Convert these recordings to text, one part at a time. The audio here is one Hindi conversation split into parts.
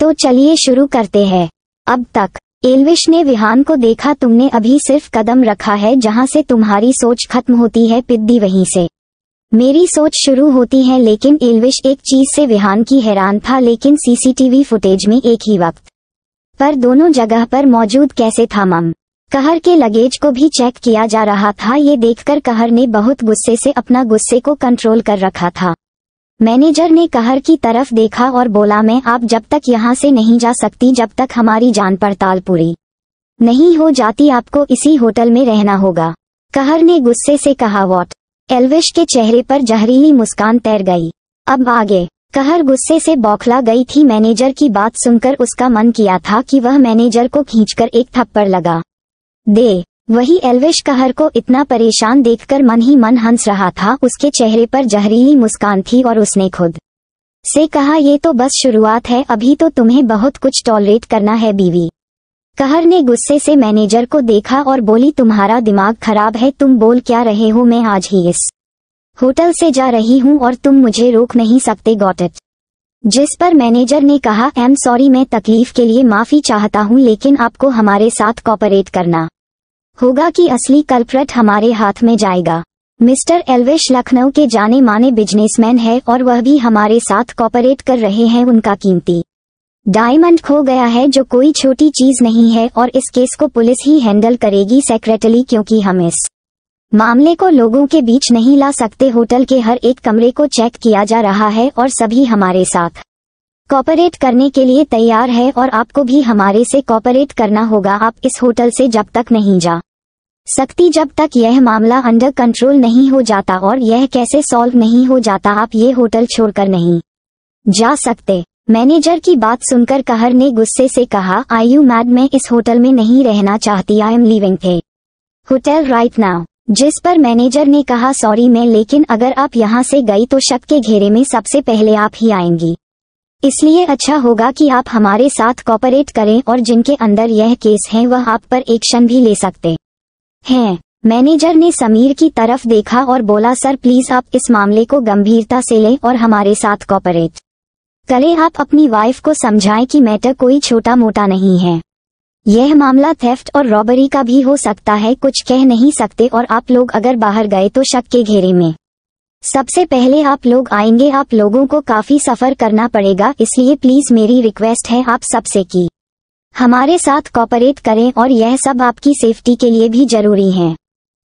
तो चलिए शुरू करते हैं अब तक एलविश ने विहान को देखा तुमने अभी सिर्फ कदम रखा है जहाँ से तुम्हारी सोच खत्म होती है पिद्दी वहीं से मेरी सोच शुरू होती है लेकिन एलविश एक चीज से विहान की हैरान था लेकिन सीसीटीवी फुटेज में एक ही वक्त पर दोनों जगह पर मौजूद कैसे था मम कहर के लगेज को भी चेक किया जा रहा था ये देखकर कहर ने बहुत गुस्से से अपना गुस्से को कंट्रोल कर रखा था मैनेजर ने कहर की तरफ देखा और बोला मैं आप जब तक यहाँ से नहीं जा सकती जब तक हमारी जान पड़ताल पूरी नहीं हो जाती आपको इसी होटल में रहना होगा कहर ने गुस्से से कहा वॉट एलविश के चेहरे पर जहरीली मुस्कान तैर गई अब आगे कहर गुस्से से बौखला गई थी मैनेजर की बात सुनकर उसका मन किया था कि वह मैनेजर को खींचकर एक थप्पड़ लगा दे वही एलविश कहर को इतना परेशान देखकर मन ही मन हंस रहा था उसके चेहरे पर जहरीली मुस्कान थी और उसने खुद से कहा ये तो बस शुरुआत है अभी तो तुम्हें बहुत कुछ टॉलरेट करना है बीवी कहर ने गुस्से से मैनेजर को देखा और बोली तुम्हारा दिमाग खराब है तुम बोल क्या रहे हो मैं आज ही इस होटल से जा रही हूँ और तुम मुझे रोक नहीं सकते गॉट जिस पर मैनेजर ने कहा एम सॉरी मैं तकलीफ के लिए माफी चाहता हूँ लेकिन आपको हमारे साथ कॉपरेट करना होगा कि असली कल्प्रेट हमारे हाथ में जाएगा मिस्टर एलवेश लखनऊ के जाने माने बिजनेसमैन है और वह भी हमारे साथ कॉपरेट कर रहे हैं उनका कीमती डायमंड खो गया है जो कोई छोटी चीज नहीं है और इस केस को पुलिस ही हैंडल करेगी सेक्रेटरी क्योंकि हम इस मामले को लोगों के बीच नहीं ला सकते होटल के हर एक कमरे को चेक किया जा रहा है और सभी हमारे साथ कॉपरेट करने के लिए तैयार है और आपको भी हमारे से कॉपरेट करना होगा आप इस होटल से जब तक नहीं जा सकती जब तक यह मामला अंडर कंट्रोल नहीं हो जाता और यह कैसे सॉल्व नहीं हो जाता आप ये होटल छोड़कर नहीं जा सकते मैनेजर की बात सुनकर कहर ने गुस्से से कहा आई यू मैड मैं इस होटल में नहीं रहना चाहती I am living the hotel right now जिस पर मैनेजर ने कहा सॉरी मैं लेकिन अगर आप यहाँ से गई तो शक के घेरे में सबसे पहले आप ही आएंगी इसलिए अच्छा होगा कि आप हमारे साथ कॉपरेट करें और जिनके अंदर यह केस है वह आप पर एक्शन भी ले सकते हैं मैनेजर ने समीर की तरफ देखा और बोला सर प्लीज आप इस मामले को गंभीरता से लें और हमारे साथ कॉपरेट करें आप अपनी वाइफ को समझाएं कि मैटर कोई छोटा मोटा नहीं है यह मामला थेफ्ट और रॉबरी का भी हो सकता है कुछ कह नहीं सकते और आप लोग अगर बाहर गए तो शक के घेरे में सबसे पहले आप लोग आएंगे आप लोगों को काफी सफर करना पड़ेगा इसलिए प्लीज मेरी रिक्वेस्ट है आप सबसे की हमारे साथ कॉपरेट करें और यह सब आपकी सेफ्टी के लिए भी जरूरी है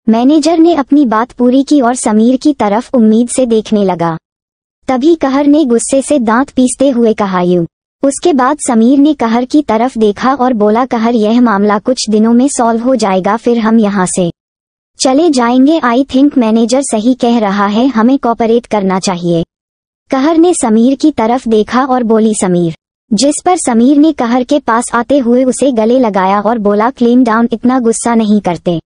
मैनेजर ने अपनी बात पूरी की और समीर की तरफ उम्मीद से देखने लगा तभी कहर ने गुस्से से दांत पीसते हुए कहा यू उसके बाद समीर ने कहर की तरफ देखा और बोला कहर यह मामला कुछ दिनों में सॉल्व हो जाएगा फिर हम यहाँ से चले जाएंगे आई थिंक मैनेजर सही कह रहा है हमें कॉपरेट करना चाहिए कहर ने समीर की तरफ देखा और बोली समीर जिस पर समीर ने कहर के पास आते हुए उसे गले लगाया और बोला क्लेम डाउन इतना गुस्सा नहीं करते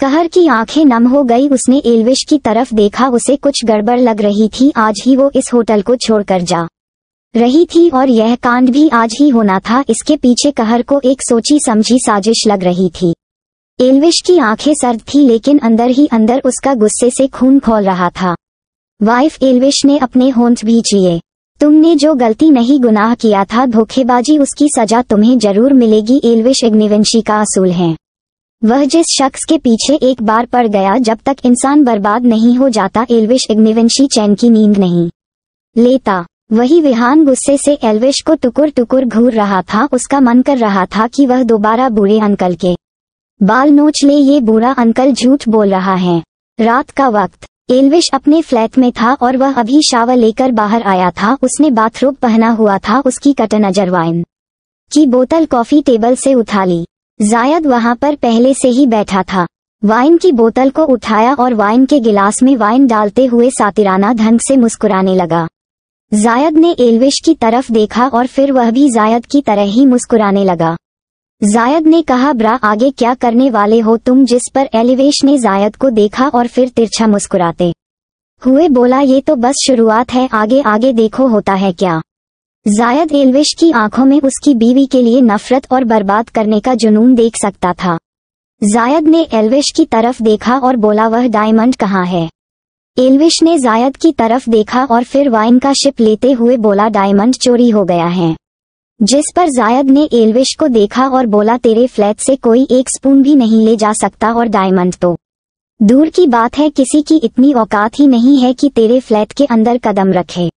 कहर की आंखें नम हो गई उसने एलविश की तरफ देखा उसे कुछ गड़बड़ लग रही थी आज ही वो इस होटल को छोड़कर जा रही थी और यह कांड भी आज ही होना था इसके पीछे कहर को एक सोची समझी साजिश लग रही थी एलविश की आंखें सर्द थी लेकिन अंदर ही अंदर उसका गुस्से से खून खोल रहा था वाइफ एलविश ने अपने होंठ भी जिए तुमने जो गलती नहीं गुनाह किया था धोखेबाजी उसकी सजा तुम्हें जरूर मिलेगी एलविश इग्निवंशी का असूल है वह जिस शख्स के पीछे एक बार पड़ गया जब तक इंसान बर्बाद नहीं हो जाता एलविश इग्निवंशी चैन की नींद नहीं लेता वही विहान गुस्से से एलविश को टुकुर टुकुर घूर रहा था उसका मन कर रहा था कि वह दोबारा बुरे अंकल के बाल नोच ले ये बुरा अंकल झूठ बोल रहा है रात का वक्त एलविश अपने फ्लैट में था और वह अभी शावर लेकर बाहर आया था उसने बाथरूम पहना हुआ था उसकी कटन अजरवाइन की बोतल कॉफी टेबल से उठा ली जायद वहां पर पहले से ही बैठा था वाइन की बोतल को उठाया और वाइन के गिलास में वाइन डालते हुए सातिराना ढंग से मुस्कुराने लगा जायद ने एलविश की तरफ देखा और फिर वह भी जायद की तरह ही मुस्कुराने लगा जायद ने कहा ब्रा आगे क्या करने वाले हो तुम जिस पर एलिवेश ने जायद को देखा और फिर तिरछा मुस्कुराते हुए बोला ये तो बस शुरुआत है आगे आगे देखो होता है क्या जायद एलवेश की आंखों में उसकी बीवी के लिए नफरत और बर्बाद करने का जुनून देख सकता था जायद ने एलवेश की तरफ देखा और बोला वह डायमंड कहाँ है एलविश ने जायद की तरफ देखा और फिर वाइन का शिप लेते हुए बोला डायमंड चोरी हो गया है जिस पर जायद ने एलविश को देखा और बोला तेरे फ्लैट से कोई एक स्पून भी नहीं ले जा सकता और डायमंड तो दूर की बात है किसी की इतनी औकात ही नहीं है कि तेरे फ्लैट के अंदर कदम रखे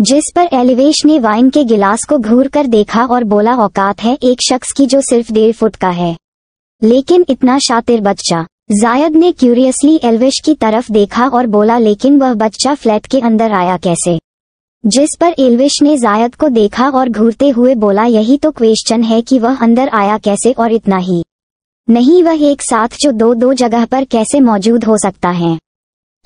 जिस पर एलिवेश ने वाइन के गिलास को घूर कर देखा और बोला औकात है एक शख्स की जो सिर्फ डेढ़ फुट का है लेकिन इतना शातिर बच्चा जायद ने क्यूरियसली एलविश की तरफ देखा और बोला लेकिन वह बच्चा फ्लैट के अंदर आया कैसे जिस पर इल्विश ने जायद को देखा और घूरते हुए बोला यही तो क्वेश्चन है कि वह अंदर आया कैसे और इतना ही नहीं वह एक साथ जो दो दो जगह पर कैसे मौजूद हो सकता है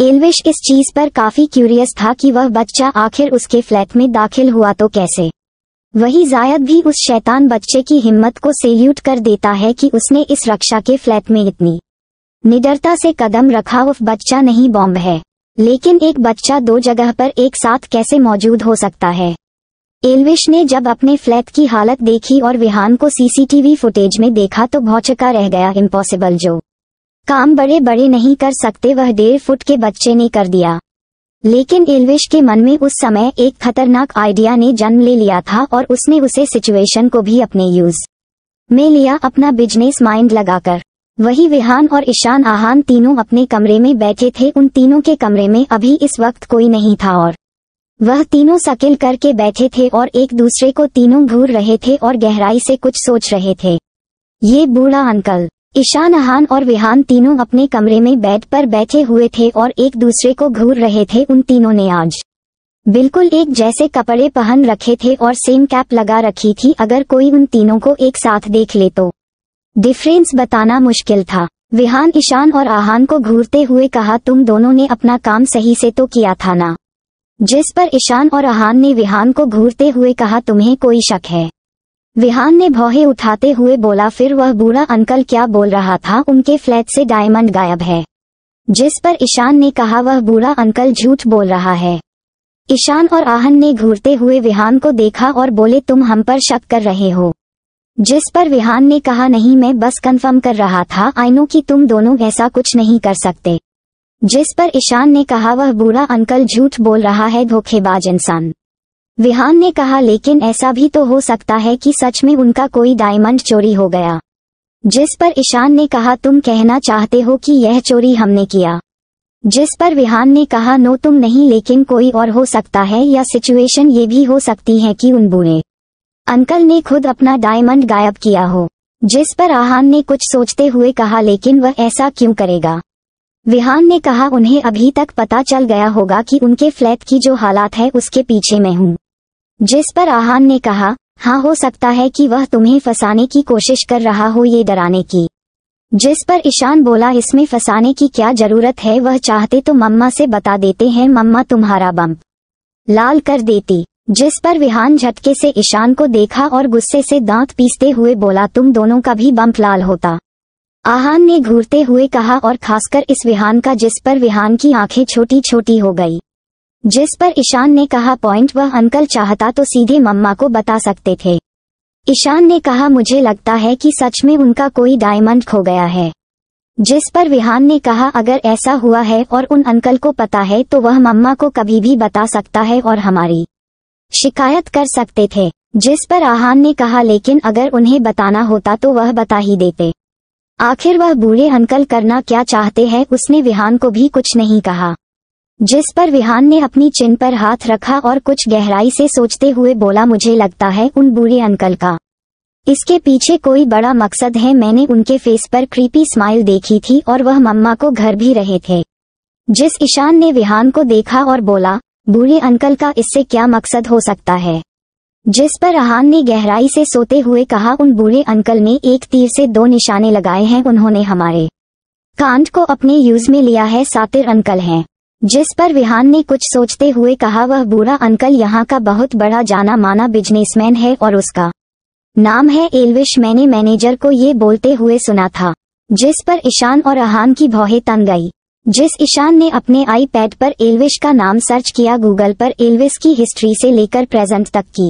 एलविश इस चीज पर काफी क्यूरियस था कि वह बच्चा आखिर उसके फ्लैट में दाखिल हुआ तो कैसे वही जायद भी उस शैतान बच्चे की हिम्मत को सेल्यूट कर देता है कि उसने इस रक्षा के फ्लैट में इतनी निडरता से कदम रखा उफ बच्चा नहीं बॉम्ब है लेकिन एक बच्चा दो जगह पर एक साथ कैसे मौजूद हो सकता है एलविश ने जब अपने फ्लैट की हालत देखी और विहान को सीसीटीवी फुटेज में देखा तो भौचका रह गया इम्पॉसिबल जो काम बड़े बड़े नहीं कर सकते वह डेढ़ फुट के बच्चे ने कर दिया लेकिन एलविश के मन में उस समय एक खतरनाक आइडिया ने जन्म ले लिया था और उसने उसे सिचुएशन को भी अपने यूज में लिया अपना बिजनेस माइंड लगाकर वही विहान और ईशान आहान तीनों अपने कमरे में बैठे थे उन तीनों के कमरे में अभी इस वक्त कोई नहीं था और वह तीनों सकिल करके बैठे थे और एक दूसरे को तीनों घूर रहे थे और गहराई से कुछ सोच रहे थे ये बूढ़ा अंकल ईशान आहान और विहान तीनों अपने कमरे में बेड पर बैठे हुए थे और एक दूसरे को घूर रहे थे उन तीनों ने आज बिल्कुल एक जैसे कपड़े पहन रखे थे और सेम कैप लगा रखी थी अगर कोई उन तीनों को एक साथ देख ले तो डिफरेंस बताना मुश्किल था विहान ईशान और आहान को घूरते हुए कहा तुम दोनों ने अपना काम सही से तो किया था ना जिस पर ईशान और आहान ने विहान को घूरते हुए कहा तुम्हें कोई शक है विहान ने भौहे उठाते हुए बोला फिर वह बूढ़ा अंकल क्या बोल रहा था उनके फ्लैट से डायमंड गायब है जिस पर ईशान ने कहा वह बूढ़ा अंकल झूठ बोल रहा है ईशान और आहन ने घूरते हुए विहान को देखा और बोले तुम हम पर शक कर रहे हो जिस पर विहान ने कहा नहीं मैं बस कंफर्म कर रहा था आई नो कि तुम दोनों ऐसा कुछ नहीं कर सकते जिस पर ईशान ने कहा वह बुरा अंकल झूठ बोल रहा है धोखेबाज इंसान विहान ने कहा लेकिन ऐसा भी तो हो सकता है कि सच में उनका कोई डायमंड चोरी हो गया जिस पर ईशान ने कहा तुम कहना चाहते हो कि यह चोरी हमने किया जिस पर विहान ने कहा नो तुम नहीं लेकिन कोई और हो सकता है या सिचुएशन ये भी हो सकती है कि उन बुरे अंकल ने खुद अपना डायमंड गायब किया हो जिस पर आहान ने कुछ सोचते हुए कहा लेकिन वह ऐसा क्यों करेगा विहान ने कहा उन्हें अभी तक पता चल गया होगा कि उनके फ्लैट की जो हालात है उसके पीछे मैं हूँ जिस पर आहान ने कहा हाँ हो सकता है कि वह तुम्हें फंसाने की कोशिश कर रहा हो ये डराने की जिस पर ईशान बोला इसमें फंसाने की क्या जरूरत है वह चाहते तो मम्मा से बता देते हैं मम्मा तुम्हारा बम्प लाल कर देती जिस पर विहान झटके से ईशान को देखा और गुस्से से दांत पीसते हुए बोला तुम दोनों का भी बम्प लाल होता आहान ने घूरते हुए कहा और खासकर इस विहान का जिस पर विहान की आंखें छोटी छोटी हो गई जिस पर ईशान ने कहा पॉइंट वह अंकल चाहता तो सीधे मम्मा को बता सकते थे ईशान ने कहा मुझे लगता है कि सच में उनका कोई डायमंड खो गया है जिस पर विहान ने कहा अगर ऐसा हुआ है और उन अंकल को पता है तो वह मम्मा को कभी भी बता सकता है और हमारी शिकायत कर सकते थे जिस पर आहान ने कहा लेकिन अगर उन्हें बताना होता तो वह बता ही देते आखिर वह बूढ़े अंकल करना क्या चाहते हैं उसने विहान को भी कुछ नहीं कहा जिस पर विहान ने अपनी चिन पर हाथ रखा और कुछ गहराई से सोचते हुए बोला मुझे लगता है उन बूढ़े अंकल का इसके पीछे कोई बड़ा मकसद है मैंने उनके फेस पर क्रीपी स्माइल देखी थी और वह मम्मा को घर भी रहे थे जिस ईशान ने विहान को देखा और बोला बूढ़े अंकल का इससे क्या मकसद हो सकता है जिस पर रहान ने गहराई से सोते हुए कहा उन बूढ़े अंकल ने एक तीर से दो निशाने लगाए हैं उन्होंने हमारे कांड को अपने यूज में लिया है सातिर अंकल हैं जिस पर विहान ने कुछ सोचते हुए कहा वह बूढ़ा अंकल यहाँ का बहुत बड़ा जाना माना बिजनेसमैन है और उसका नाम है एलविश मैंने मैनेजर को ये बोलते हुए सुना था जिस पर ईशान और रहान की भौहें तन गई जिस ईशान ने अपने आईपैड पर एलविश का नाम सर्च किया गूगल पर एलविस की हिस्ट्री से लेकर प्रेजेंट तक की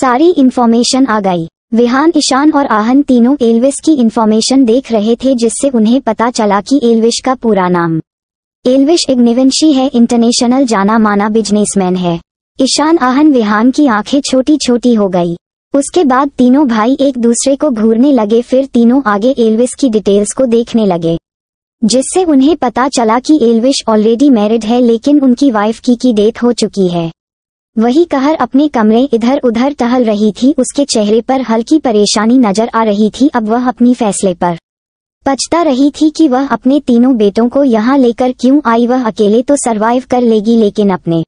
सारी इन्फॉर्मेशन आ गई विहान ईशान और आहन तीनों एलविस की इन्फॉर्मेशन देख रहे थे जिससे उन्हें पता चला कि एलविश का पूरा नाम एलविश इग्निवेंशी है इंटरनेशनल जाना माना बिजनेसमैन है ईशान आहन विहान की आंखें छोटी छोटी हो गई उसके बाद तीनों भाई एक दूसरे को घूरने लगे फिर तीनों आगे एलविस की डिटेल्स को देखने लगे जिससे उन्हें पता चला कि एलविश ऑलरेडी मैरिड है लेकिन उनकी वाइफ की की डेथ हो चुकी है वही कहर अपने कमरे इधर उधर टहल रही थी उसके चेहरे पर हल्की परेशानी नजर आ रही थी अब वह अपनी फैसले पर पछता रही थी कि वह अपने तीनों बेटों को यहाँ लेकर क्यों आई वह अकेले तो सरवाइव कर लेगी लेकिन अपने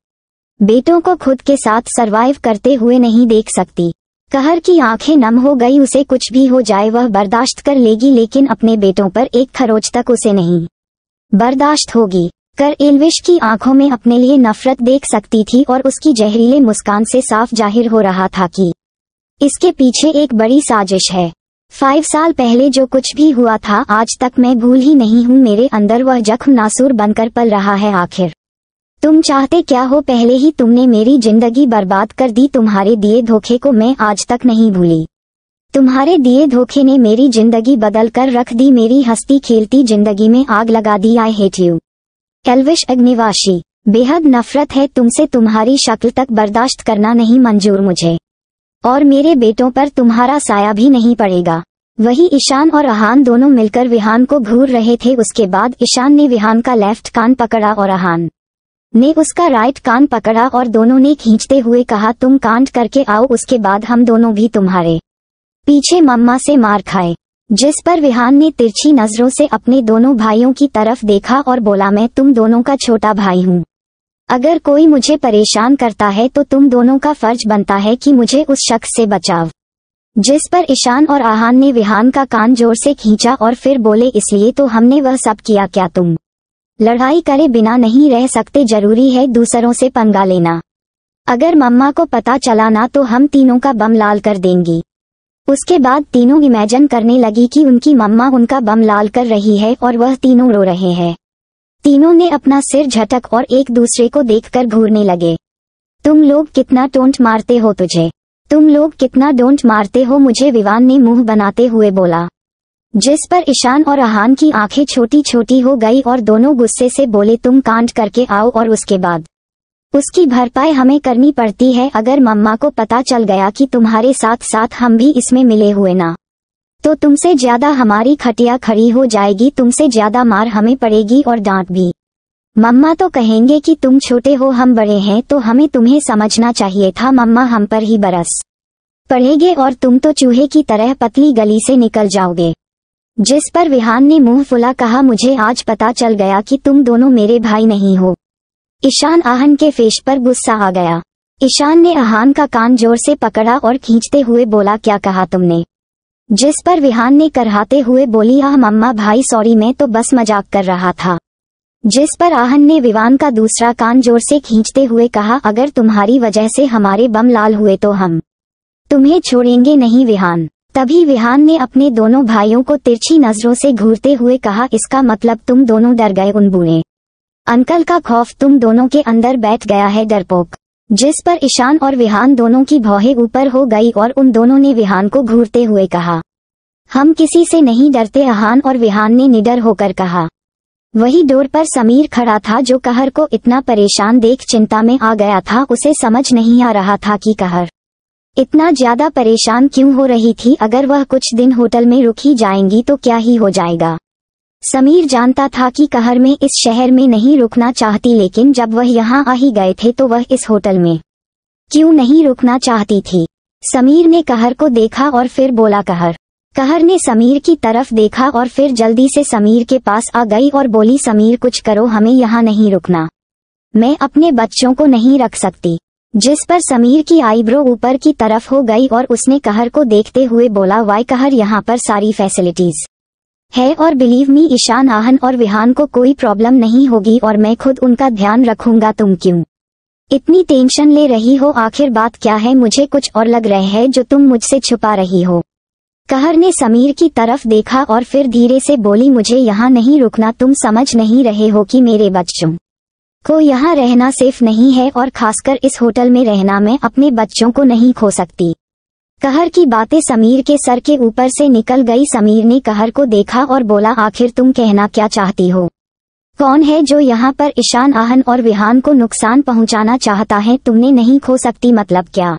बेटों को खुद के साथ सरवाइव करते हुए नहीं देख सकती कहर की आंखें नम हो गई उसे कुछ भी हो जाए वह बर्दाश्त कर लेगी लेकिन अपने बेटों पर एक खरोच तक उसे नहीं बर्दाश्त होगी कर एलविश की आंखों में अपने लिए नफरत देख सकती थी और उसकी जहरीले मुस्कान से साफ जाहिर हो रहा था कि इसके पीछे एक बड़ी साजिश है फाइव साल पहले जो कुछ भी हुआ था आज तक मैं भूल ही नहीं हूँ मेरे अंदर वह जख्म नासूर बनकर पल रहा है आखिर तुम चाहते क्या हो पहले ही तुमने मेरी जिंदगी बर्बाद कर दी तुम्हारे दिए धोखे को मैं आज तक नहीं भूली तुम्हारे दिए धोखे ने मेरी जिंदगी बदल कर रख दी मेरी हस्ती खेलती जिंदगी में आग लगा दी I hate you Elvish Agnivasi बेहद नफरत है तुमसे तुम्हारी शक्ल तक बर्दाश्त करना नहीं मंजूर मुझे और मेरे बेटों पर तुम्हारा साया भी नहीं पड़ेगा वही ईशान और अहान दोनों मिलकर विहान को घूर रहे थे उसके बाद ईशान ने विहान का लेफ्ट कान पकड़ा और अहान ने उसका राइट कान पकड़ा और दोनों ने खींचते हुए कहा तुम कांड करके आओ उसके बाद हम दोनों भी तुम्हारे पीछे मम्मा से मार खाए जिस पर विहान ने तिरछी नजरों से अपने दोनों भाइयों की तरफ देखा और बोला मैं तुम दोनों का छोटा भाई हूँ अगर कोई मुझे परेशान करता है तो तुम दोनों का फर्ज बनता है कि मुझे उस शख्स से बचाव जिस पर ईशान और आहान ने विहान का कान जोर से खींचा और फिर बोले इसलिए तो हमने वह सब किया क्या तुम लड़ाई करे बिना नहीं रह सकते जरूरी है दूसरों से पंगा लेना अगर मम्मा को पता चला ना तो हम तीनों का बम लाल कर देंगी उसके बाद तीनों इमेजिन करने लगी कि उनकी मम्मा उनका बम लाल कर रही है और वह तीनों रो रहे हैं तीनों ने अपना सिर झटक और एक दूसरे को देखकर घूरने लगे तुम लोग कितना टोंट मारते हो तुझे तुम लोग कितना डोंट मारते हो मुझे विवान ने मुंह बनाते हुए बोला जिस पर ईशान और अहान की आंखें छोटी छोटी हो गई और दोनों गुस्से से बोले तुम कांड करके आओ और उसके बाद उसकी भरपाई हमें करनी पड़ती है अगर मम्मा को पता चल गया कि तुम्हारे साथ साथ हम भी इसमें मिले हुए ना तो तुमसे ज्यादा हमारी खटिया खड़ी हो जाएगी तुमसे ज्यादा मार हमें पड़ेगी और डांट भी मम्मा तो कहेंगे कि तुम छोटे हो हम बड़े हैं तो हमें तुम्हें समझना चाहिए था मम्मा हम पर ही बरस पड़ेगे और तुम तो चूहे की तरह पतली गली से निकल जाओगे जिस पर विहान ने मुंह फुला कहा मुझे आज पता चल गया कि तुम दोनों मेरे भाई नहीं हो ईशान आहन के फेस पर गुस्सा आ गया ईशान ने आहान का कान जोर से पकड़ा और खींचते हुए बोला क्या कहा तुमने जिस पर विहान ने करहाते हुए बोली आह मम्मा भाई सॉरी मैं तो बस मजाक कर रहा था जिस पर आहन ने विवान का दूसरा कान जोर से खींचते हुए कहा अगर तुम्हारी वजह से हमारे बम लाल हुए तो हम तुम्हें छोड़ेंगे नहीं विहान तभी विहान ने अपने दोनों भाइयों को तिरछी नजरों से घूरते हुए कहा इसका मतलब तुम दोनों डर गए उन बूढ़े अंकल का खौफ तुम दोनों के अंदर बैठ गया है डरपोक जिस पर ईशान और विहान दोनों की भौहे ऊपर हो गई और उन दोनों ने विहान को घूरते हुए कहा हम किसी से नहीं डरते अहान और विहान ने निडर होकर कहा वही डोर पर समीर खड़ा था जो कहर को इतना परेशान देख चिंता में आ गया था उसे समझ नहीं आ रहा था कि कहर इतना ज्यादा परेशान क्यों हो रही थी अगर वह कुछ दिन होटल में रुक ही जाएंगी तो क्या ही हो जाएगा समीर जानता था कि कहर में इस शहर में नहीं रुकना चाहती लेकिन जब वह यहाँ आ ही गए थे तो वह इस होटल में क्यों नहीं रुकना चाहती थी समीर ने कहर को देखा और फिर बोला कहर कहर ने समीर की तरफ देखा और फिर जल्दी से समीर के पास आ गई और बोली समीर कुछ करो हमें यहाँ नहीं रुकना मैं अपने बच्चों को नहीं रख सकती जिस पर समीर की आईब्रो ऊपर की तरफ हो गई और उसने कहर को देखते हुए बोला वाई कहर यहाँ पर सारी फैसिलिटीज है और बिलीव मी ईशान आहन और विहान को कोई प्रॉब्लम नहीं होगी और मैं खुद उनका ध्यान रखूंगा तुम क्यों इतनी टेंशन ले रही हो आखिर बात क्या है मुझे कुछ और लग रहा है जो तुम मुझसे छुपा रही हो कहर ने समीर की तरफ देखा और फिर धीरे से बोली मुझे यहाँ नहीं रुकना तुम समझ नहीं रहे हो कि मेरे बच्चों को यहाँ रहना सेफ नहीं है और खासकर इस होटल में रहना मैं अपने बच्चों को नहीं खो सकती कहर की बातें समीर के सर के ऊपर से निकल गई समीर ने कहर को देखा और बोला आखिर तुम कहना क्या चाहती हो कौन है जो यहाँ पर ईशान आहन और विहान को नुकसान पहुँचाना चाहता है तुमने नहीं खो सकती मतलब क्या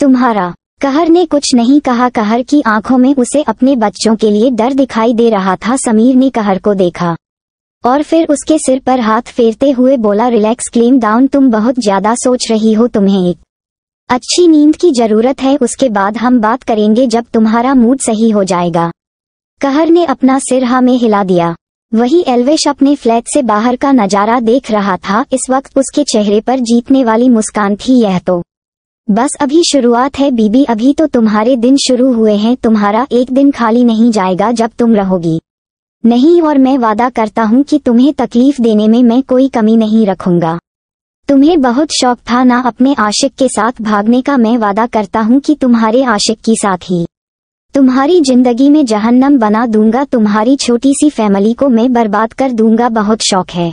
तुम्हारा कहर ने कुछ नहीं कहा कहर की आंखों में उसे अपने बच्चों के लिए डर दिखाई दे रहा था समीर ने कहर को देखा और फिर उसके सिर पर हाथ फेरते हुए बोला रिलैक्स क्लीम डाउन तुम बहुत ज्यादा सोच रही हो तुम्हें एक अच्छी नींद की जरूरत है उसके बाद हम बात करेंगे जब तुम्हारा मूड सही हो जाएगा कहर ने अपना सिर हा में हिला दिया वही एलवेश अपने फ्लैट से बाहर का नजारा देख रहा था इस वक्त उसके चेहरे पर जीतने वाली मुस्कान थी यह तो बस अभी शुरुआत है बीबी अभी तो तुम्हारे दिन शुरू हुए हैं तुम्हारा एक दिन खाली नहीं जाएगा जब तुम रहोगी नहीं और मैं वादा करता हूँ कि तुम्हें तकलीफ देने में मैं कोई कमी नहीं रखूंगा तुम्हें बहुत शौक था ना अपने आशिक के साथ भागने का मैं वादा करता हूँ कि तुम्हारे आशिक के साथ ही तुम्हारी जिंदगी में जहन्नम बना दूंगा तुम्हारी छोटी सी फैमिली को मैं बर्बाद कर दूंगा बहुत शौक है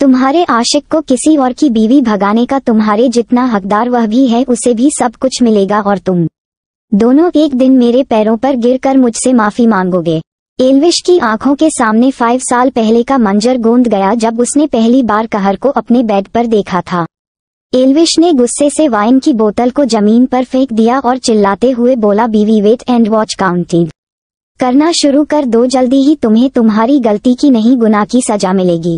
तुम्हारे आशिक को किसी और की बीवी भगाने का तुम्हारे जितना हकदार वह भी है उसे भी सब कुछ मिलेगा और तुम दोनों एक दिन मेरे पैरों पर गिरकर मुझसे माफी मांगोगे एलविश की आंखों के सामने फाइव साल पहले का मंजर गोंद गया जब उसने पहली बार कहर को अपने बेड पर देखा था एलविश ने गुस्से से वाइन की बोतल को जमीन पर फेंक दिया और चिल्लाते हुए बोला बीवी वेट एंड वॉच काउंटिंग करना शुरू कर दो जल्दी ही तुम्हें तुम्हारी गलती की नहीं गुना की सजा मिलेगी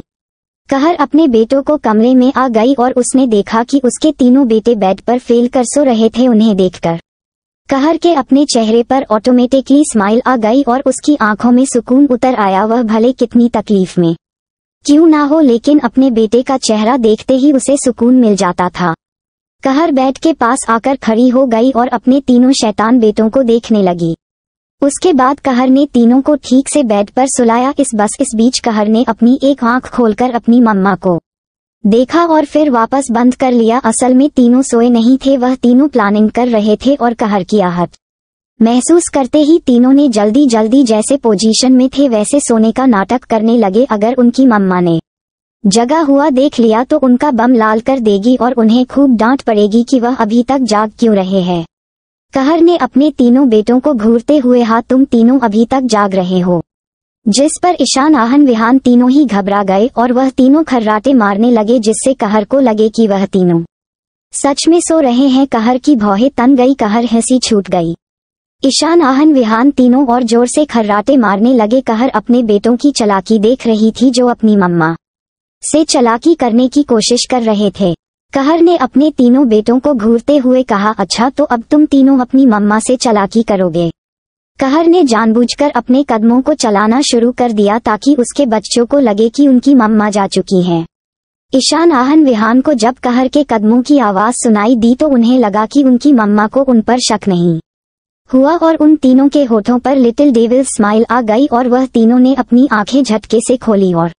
कहर अपने बेटों को कमरे में आ गई और उसने देखा कि उसके तीनों बेटे बेड पर फेल कर सो रहे थे उन्हें देखकर कहर के अपने चेहरे पर ऑटोमेटिकली स्माइल आ गई और उसकी आंखों में सुकून उतर आया वह भले कितनी तकलीफ में क्यों ना हो लेकिन अपने बेटे का चेहरा देखते ही उसे सुकून मिल जाता था कहर बैठ के पास आकर खड़ी हो गई और अपने तीनों शैतान बेटों को देखने लगी उसके बाद कहर ने तीनों को ठीक से बेड पर सुलाया इस बस इस बीच कहर ने अपनी एक आंख खोलकर अपनी मम्मा को देखा और फिर वापस बंद कर लिया असल में तीनों सोए नहीं थे वह तीनों प्लानिंग कर रहे थे और कहर की आहट महसूस करते ही तीनों ने जल्दी जल्दी जैसे पोजीशन में थे वैसे सोने का नाटक करने लगे अगर उनकी मम्मा ने जगा हुआ देख लिया तो उनका बम लाल कर देगी और उन्हें खूब डांट पड़ेगी कि वह अभी तक जाग क्यों रहे हैं कहर ने अपने तीनों बेटों को घूरते हुए हाथ तुम तीनों अभी तक जाग रहे हो जिस पर ईशान आहन विहान तीनों ही घबरा गए और वह तीनों खर्राटे मारने लगे जिससे कहर को लगे कि वह तीनों सच में सो रहे हैं कहर की भौहे तन गई कहर हंसी छूट गई ईशान आहन विहान तीनों और जोर से खर्राटे मारने लगे कहर अपने बेटों की चलाकी देख रही थी जो अपनी मम्मा से चलाकी करने की कोशिश कर रहे थे कहर ने अपने तीनों बेटों को घूरते हुए कहा अच्छा तो अब तुम तीनों अपनी मम्मा से चलाकी करोगे कहर ने जानबूझकर अपने कदमों को चलाना शुरू कर दिया ताकि उसके बच्चों को लगे कि उनकी मम्मा जा चुकी हैं। ईशान आहन विहान को जब कहर के कदमों की आवाज सुनाई दी तो उन्हें लगा कि उनकी मम्मा को उन पर शक नहीं हुआ और उन तीनों के होठों पर लिटिल डेविल स्माइल आ गई और वह तीनों ने अपनी आंखें झटके से खोली और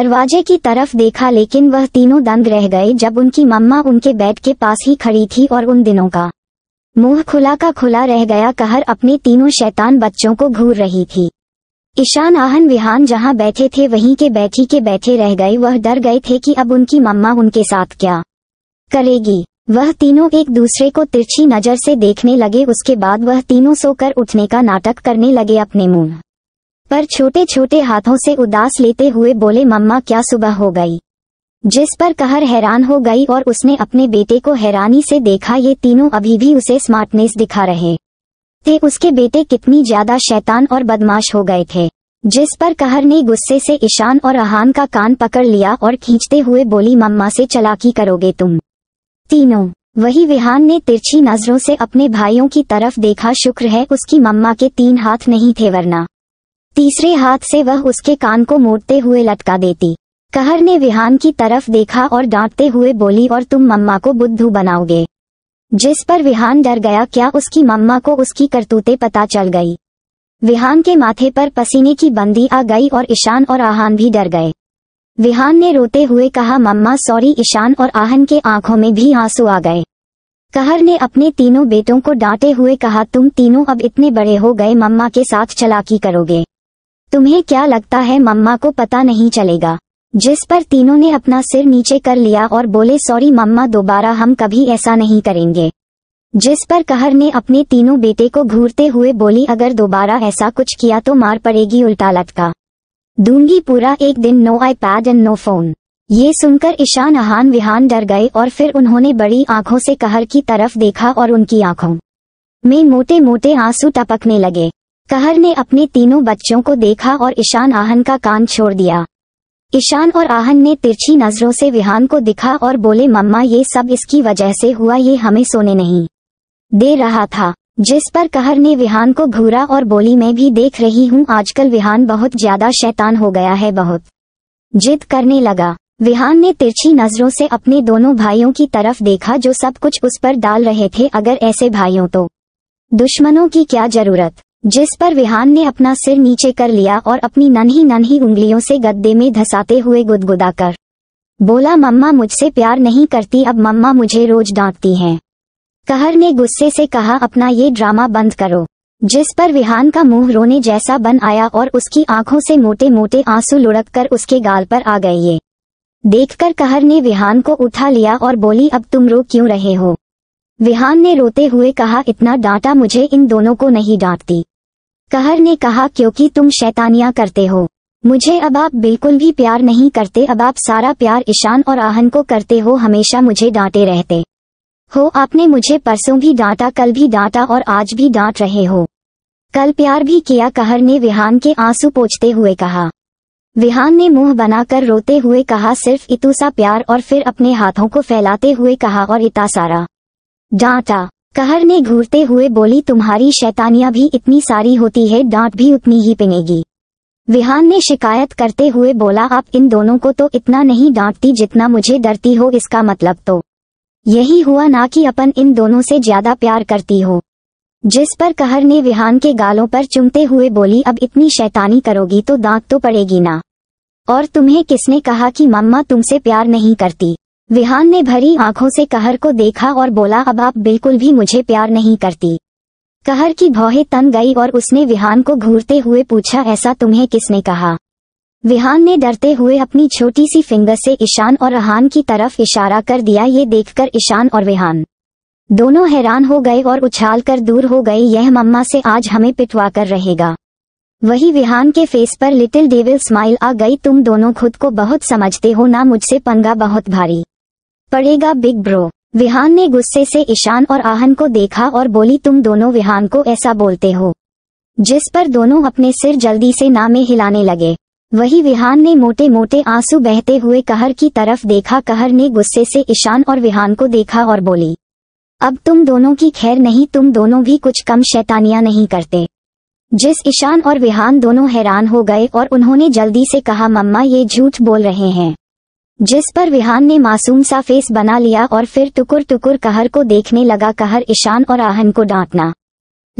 दरवाजे की तरफ देखा लेकिन वह तीनों दंग रह गए जब उनकी मम्मा उनके बेड के पास ही खड़ी थी और उन दिनों का मुंह खुला का खुला रह गया कहर अपने तीनों शैतान बच्चों को घूर रही थी ईशान आहन विहान जहाँ बैठे थे वहीं के बैठी के बैठे रह गए वह डर गए थे कि अब उनकी मम्मा उनके साथ क्या करेगी वह तीनों एक दूसरे को तिरछी नजर से देखने लगे उसके बाद वह तीनों सोकर उठने का नाटक करने लगे अपने मुंह पर छोटे छोटे हाथों से उदास लेते हुए बोले मम्मा क्या सुबह हो गई जिस पर कहर हैरान हो गई और उसने अपने बेटे को हैरानी से देखा ये तीनों अभी भी उसे स्मार्टनेस दिखा रहे थे उसके बेटे कितनी ज्यादा शैतान और बदमाश हो गए थे जिस पर कहर ने गुस्से से ईशान और अहान का कान पकड़ लिया और खींचते हुए बोली मम्मा से चलाकी करोगे तुम तीनों वही विहान ने तिरछी नजरों से अपने भाइयों की तरफ देखा शुक्र है उसकी मम्मा के तीन हाथ नहीं थे वरना तीसरे हाथ से वह उसके कान को मोड़ते हुए लटका देती कहर ने विहान की तरफ देखा और डांटते हुए बोली और तुम मम्मा को बुद्धू बनाओगे जिस पर विहान डर गया क्या उसकी मम्मा को उसकी करतूतें पता चल गई विहान के माथे पर पसीने की बंदी आ गई और ईशान और आहान भी डर गए विहान ने रोते हुए कहा मम्मा सॉरी ईशान और आहन के आंखों में भी आंसू आ गए कहर ने अपने तीनों बेटों को डांटे हुए कहा तुम तीनों अब इतने बड़े हो गए मम्मा के साथ चलाकी करोगे तुम्हें क्या लगता है मम्मा को पता नहीं चलेगा जिस पर तीनों ने अपना सिर नीचे कर लिया और बोले सॉरी मम्मा दोबारा हम कभी ऐसा नहीं करेंगे जिस पर कहर ने अपने तीनों बेटे को घूरते हुए बोली अगर दोबारा ऐसा कुछ किया तो मार पड़ेगी उल्टा लटका दूंगी पूरा एक दिन no iPad and no phone ये सुनकर ईशान आहान विहान डर गए और फिर उन्होंने बड़ी आंखों से कहर की तरफ देखा और उनकी आंखों में मोटे मोटे आंसू टपकने लगे कहर ने अपने तीनों बच्चों को देखा और ईशान आहन का कान छोड़ दिया ईशान और आहन ने तिरछी नजरों से विहान को दिखा और बोले मम्मा ये सब इसकी वजह से हुआ ये हमें सोने नहीं दे रहा था जिस पर कहर ने विहान को घूरा और बोली मैं भी देख रही हूँ आजकल विहान बहुत ज्यादा शैतान हो गया है बहुत जिद करने लगा विहान ने तिरछी नजरों से अपने दोनों भाइयों की तरफ देखा जो सब कुछ उस पर डाल रहे थे अगर ऐसे भाइयों तो दुश्मनों की क्या जरूरत जिस पर विहान ने अपना सिर नीचे कर लिया और अपनी नन्ही नन्ही उंगलियों से गद्दे में धसाते हुए गुदगुदाकर बोला मम्मा मुझसे प्यार नहीं करती अब मम्मा मुझे रोज डांटती हैं कहर ने गुस्से से कहा अपना ये ड्रामा बंद करो जिस पर विहान का मुंह रोने जैसा बन आया और उसकी आंखों से मोटे मोटे आंसू लुढ़क कर उसके गाल पर आ गई ये देखकर कहर ने विहान को उठा लिया और बोली अब तुम रो क्यों रहे हो विहान ने रोते हुए कहा इतना डांटा मुझे इन दोनों को नहीं डांटती कहर ने कहा क्योंकि तुम शैतानियां करते हो मुझे अब आप बिल्कुल भी प्यार नहीं करते अब आप सारा प्यार ईशान और आहन को करते हो हमेशा मुझे डांटे रहते हो आपने मुझे परसों भी डांटा कल भी डांटा और आज भी डांट रहे हो कल प्यार भी किया कहर ने विहान के आंसू पोछते हुए कहा विहान ने मुंह बनाकर रोते हुए कहा सिर्फ इतूसा प्यार और फिर अपने हाथों को फैलाते हुए कहा और इता सारा डांटा कहर ने घूरते हुए बोली तुम्हारी शैतानियां भी इतनी सारी होती है डांट भी उतनी ही पिनेगी विहान ने शिकायत करते हुए बोला आप इन दोनों को तो इतना नहीं डांटती जितना मुझे डरती हो इसका मतलब तो यही हुआ ना कि अपन इन दोनों से ज्यादा प्यार करती हो जिस पर कहर ने विहान के गालों पर चुमते हुए बोली अब इतनी शैतानी करोगी तो दांत तो पड़ेगी ना और तुम्हें किसने कहा कि मम्मा तुमसे प्यार नहीं करती विहान ने भरी आंखों से कहर को देखा और बोला अब आप बिल्कुल भी मुझे प्यार नहीं करती कहर की भौहें तन गई और उसने विहान को घूरते हुए पूछा ऐसा तुम्हें किसने कहा विहान ने डरते हुए अपनी छोटी सी फिंगर से ईशान और रहान की तरफ इशारा कर दिया ये देखकर ईशान और विहान दोनों हैरान हो गए और उछाल कर दूर हो गए यह मम्मा से आज हमें पिटवा कर रहेगा वही विहान के फेस पर लिटिल डेविल स्माइल आ गई तुम दोनों खुद को बहुत समझते हो ना मुझसे पंगा बहुत भारी पड़ेगा बिग ब्रो विहान ने गुस्से से ईशान और आहन को देखा और बोली तुम दोनों विहान को ऐसा बोलते हो जिस पर दोनों अपने सिर जल्दी से नामे हिलाने लगे वही विहान ने मोटे मोटे आंसू बहते हुए कहर की तरफ देखा कहर ने गुस्से से ईशान और विहान को देखा और बोली अब तुम दोनों की खैर नहीं तुम दोनों भी कुछ कम शैतानियां नहीं करते जिस ईशान और विहान दोनों हैरान हो गए और उन्होंने जल्दी से कहा मम्मा ये झूठ बोल रहे हैं जिस पर विहान ने मासूम सा फेस बना लिया और फिर टुकुर टुकुर कहर को देखने लगा कहर ईशान और आहन को डांटना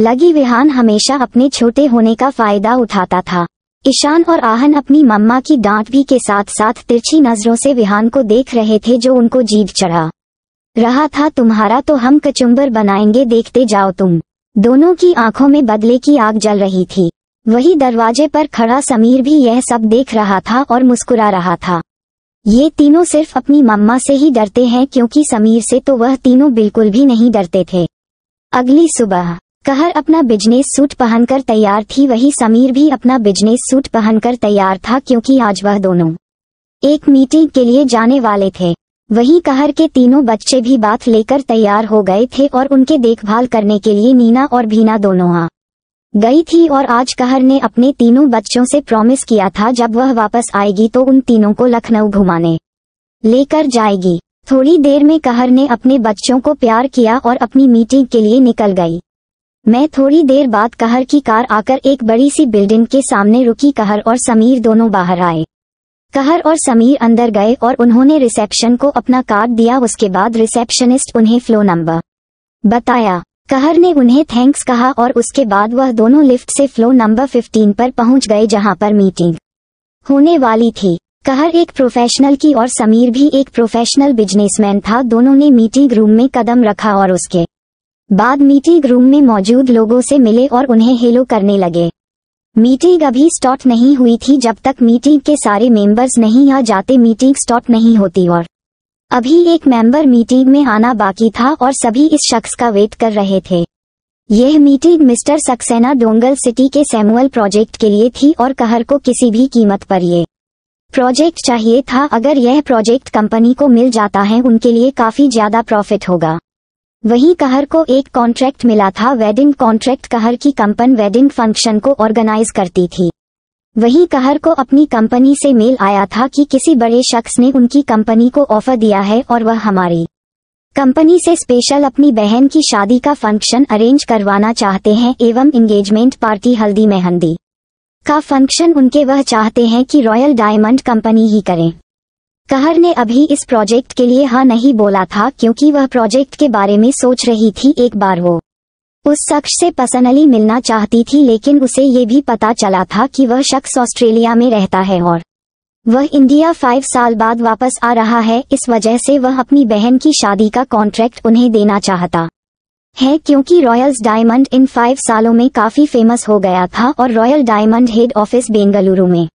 लगी विहान हमेशा अपने छोटे होने का फायदा उठाता था ईशान और आहन अपनी मम्मा की डांट भी के साथ साथ तिरछी नजरों से विहान को देख रहे थे जो उनको जीव चढ़ा रहा था तुम्हारा तो हम कचुम्बर बनाएंगे देखते जाओ तुम दोनों की आंखों में बदले की आग जल रही थी वही दरवाजे पर खड़ा समीर भी यह सब देख रहा था और मुस्कुरा रहा था ये तीनों सिर्फ अपनी मम्मा से ही डरते हैं क्योंकि समीर से तो वह तीनों बिल्कुल भी नहीं डरते थे अगली सुबह कहर अपना बिजनेस सूट पहनकर तैयार थी वही समीर भी अपना बिजनेस सूट पहनकर तैयार था क्योंकि आज वह दोनों एक मीटिंग के लिए जाने वाले थे वही कहर के तीनों बच्चे भी बात लेकर तैयार हो गए थे और उनके देखभाल करने के लिए नीना और भीना दोनों आ गई थी और आज कहर ने अपने तीनों बच्चों से प्रॉमिस किया था जब वह वापस आएगी तो उन तीनों को लखनऊ घुमाने लेकर जाएगी थोड़ी देर में कहर ने अपने बच्चों को प्यार किया और अपनी मीटिंग के लिए निकल गई मैं थोड़ी देर बाद कहर की कार आकर एक बड़ी सी बिल्डिंग के सामने रुकी कहर और समीर दोनों बाहर आए कहर और समीर अंदर गए और उन्होंने रिसेप्शन को अपना कार्ड दिया उसके बाद रिसेप्शनिस्ट उन्हें फ्लो नंबर बताया कहर ने उन्हें थैंक्स कहा और उसके बाद वह दोनों लिफ्ट से फ्लोर नंबर 15 पर पहुंच गए जहां पर मीटिंग होने वाली थी कहर एक प्रोफेशनल की और समीर भी एक प्रोफेशनल बिजनेसमैन था दोनों ने मीटिंग रूम में कदम रखा और उसके बाद मीटिंग रूम में मौजूद लोगों से मिले और उन्हें हेलो करने लगे मीटिंग अभी स्टॉट नहीं हुई थी जब तक मीटिंग के सारे मेंबर्स नहीं आ जाते मीटिंग स्टॉट नहीं होती और अभी एक मेंबर मीटिंग में आना बाकी था और सभी इस शख्स का वेट कर रहे थे यह meeting mister Saxena Dongal city के सैमुअल प्रोजेक्ट के लिए थी और कहर को किसी भी कीमत पर ये प्रोजेक्ट चाहिए था अगर यह प्रोजेक्ट कंपनी को मिल जाता है उनके लिए काफी ज्यादा प्रॉफिट होगा वहीं कहर को एक कॉन्ट्रैक्ट मिला था वेडिंग कॉन्ट्रैक्ट कहर की कंपन वेडिंग फंक्शन को ऑर्गेनाइज करती थी वहीं कहर को अपनी कंपनी से मेल आया था कि किसी बड़े शख्स ने उनकी कंपनी को ऑफर दिया है और वह हमारी कंपनी से स्पेशल अपनी बहन की शादी का फंक्शन अरेंज करवाना चाहते हैं एवं इंगेजमेंट पार्टी हल्दी मेहंदी का फंक्शन उनके वह चाहते हैं कि रॉयल डायमंड कंपनी ही करें कहर ने अभी इस प्रोजेक्ट के लिए हाँ नहीं बोला था क्योंकि वह प्रोजेक्ट के बारे में सोच रही थी एक बार वो उस शख्स से पर्सनली मिलना चाहती थी लेकिन उसे ये भी पता चला था कि वह शख्स ऑस्ट्रेलिया में रहता है और वह इंडिया फाइव साल बाद वापस आ रहा है इस वजह से वह अपनी बहन की शादी का कॉन्ट्रैक्ट उन्हें देना चाहता है क्योंकि रॉयल्स डायमंड इन फाइव सालों में काफी फेमस हो गया था और Royal Diamond head office Bengaluru में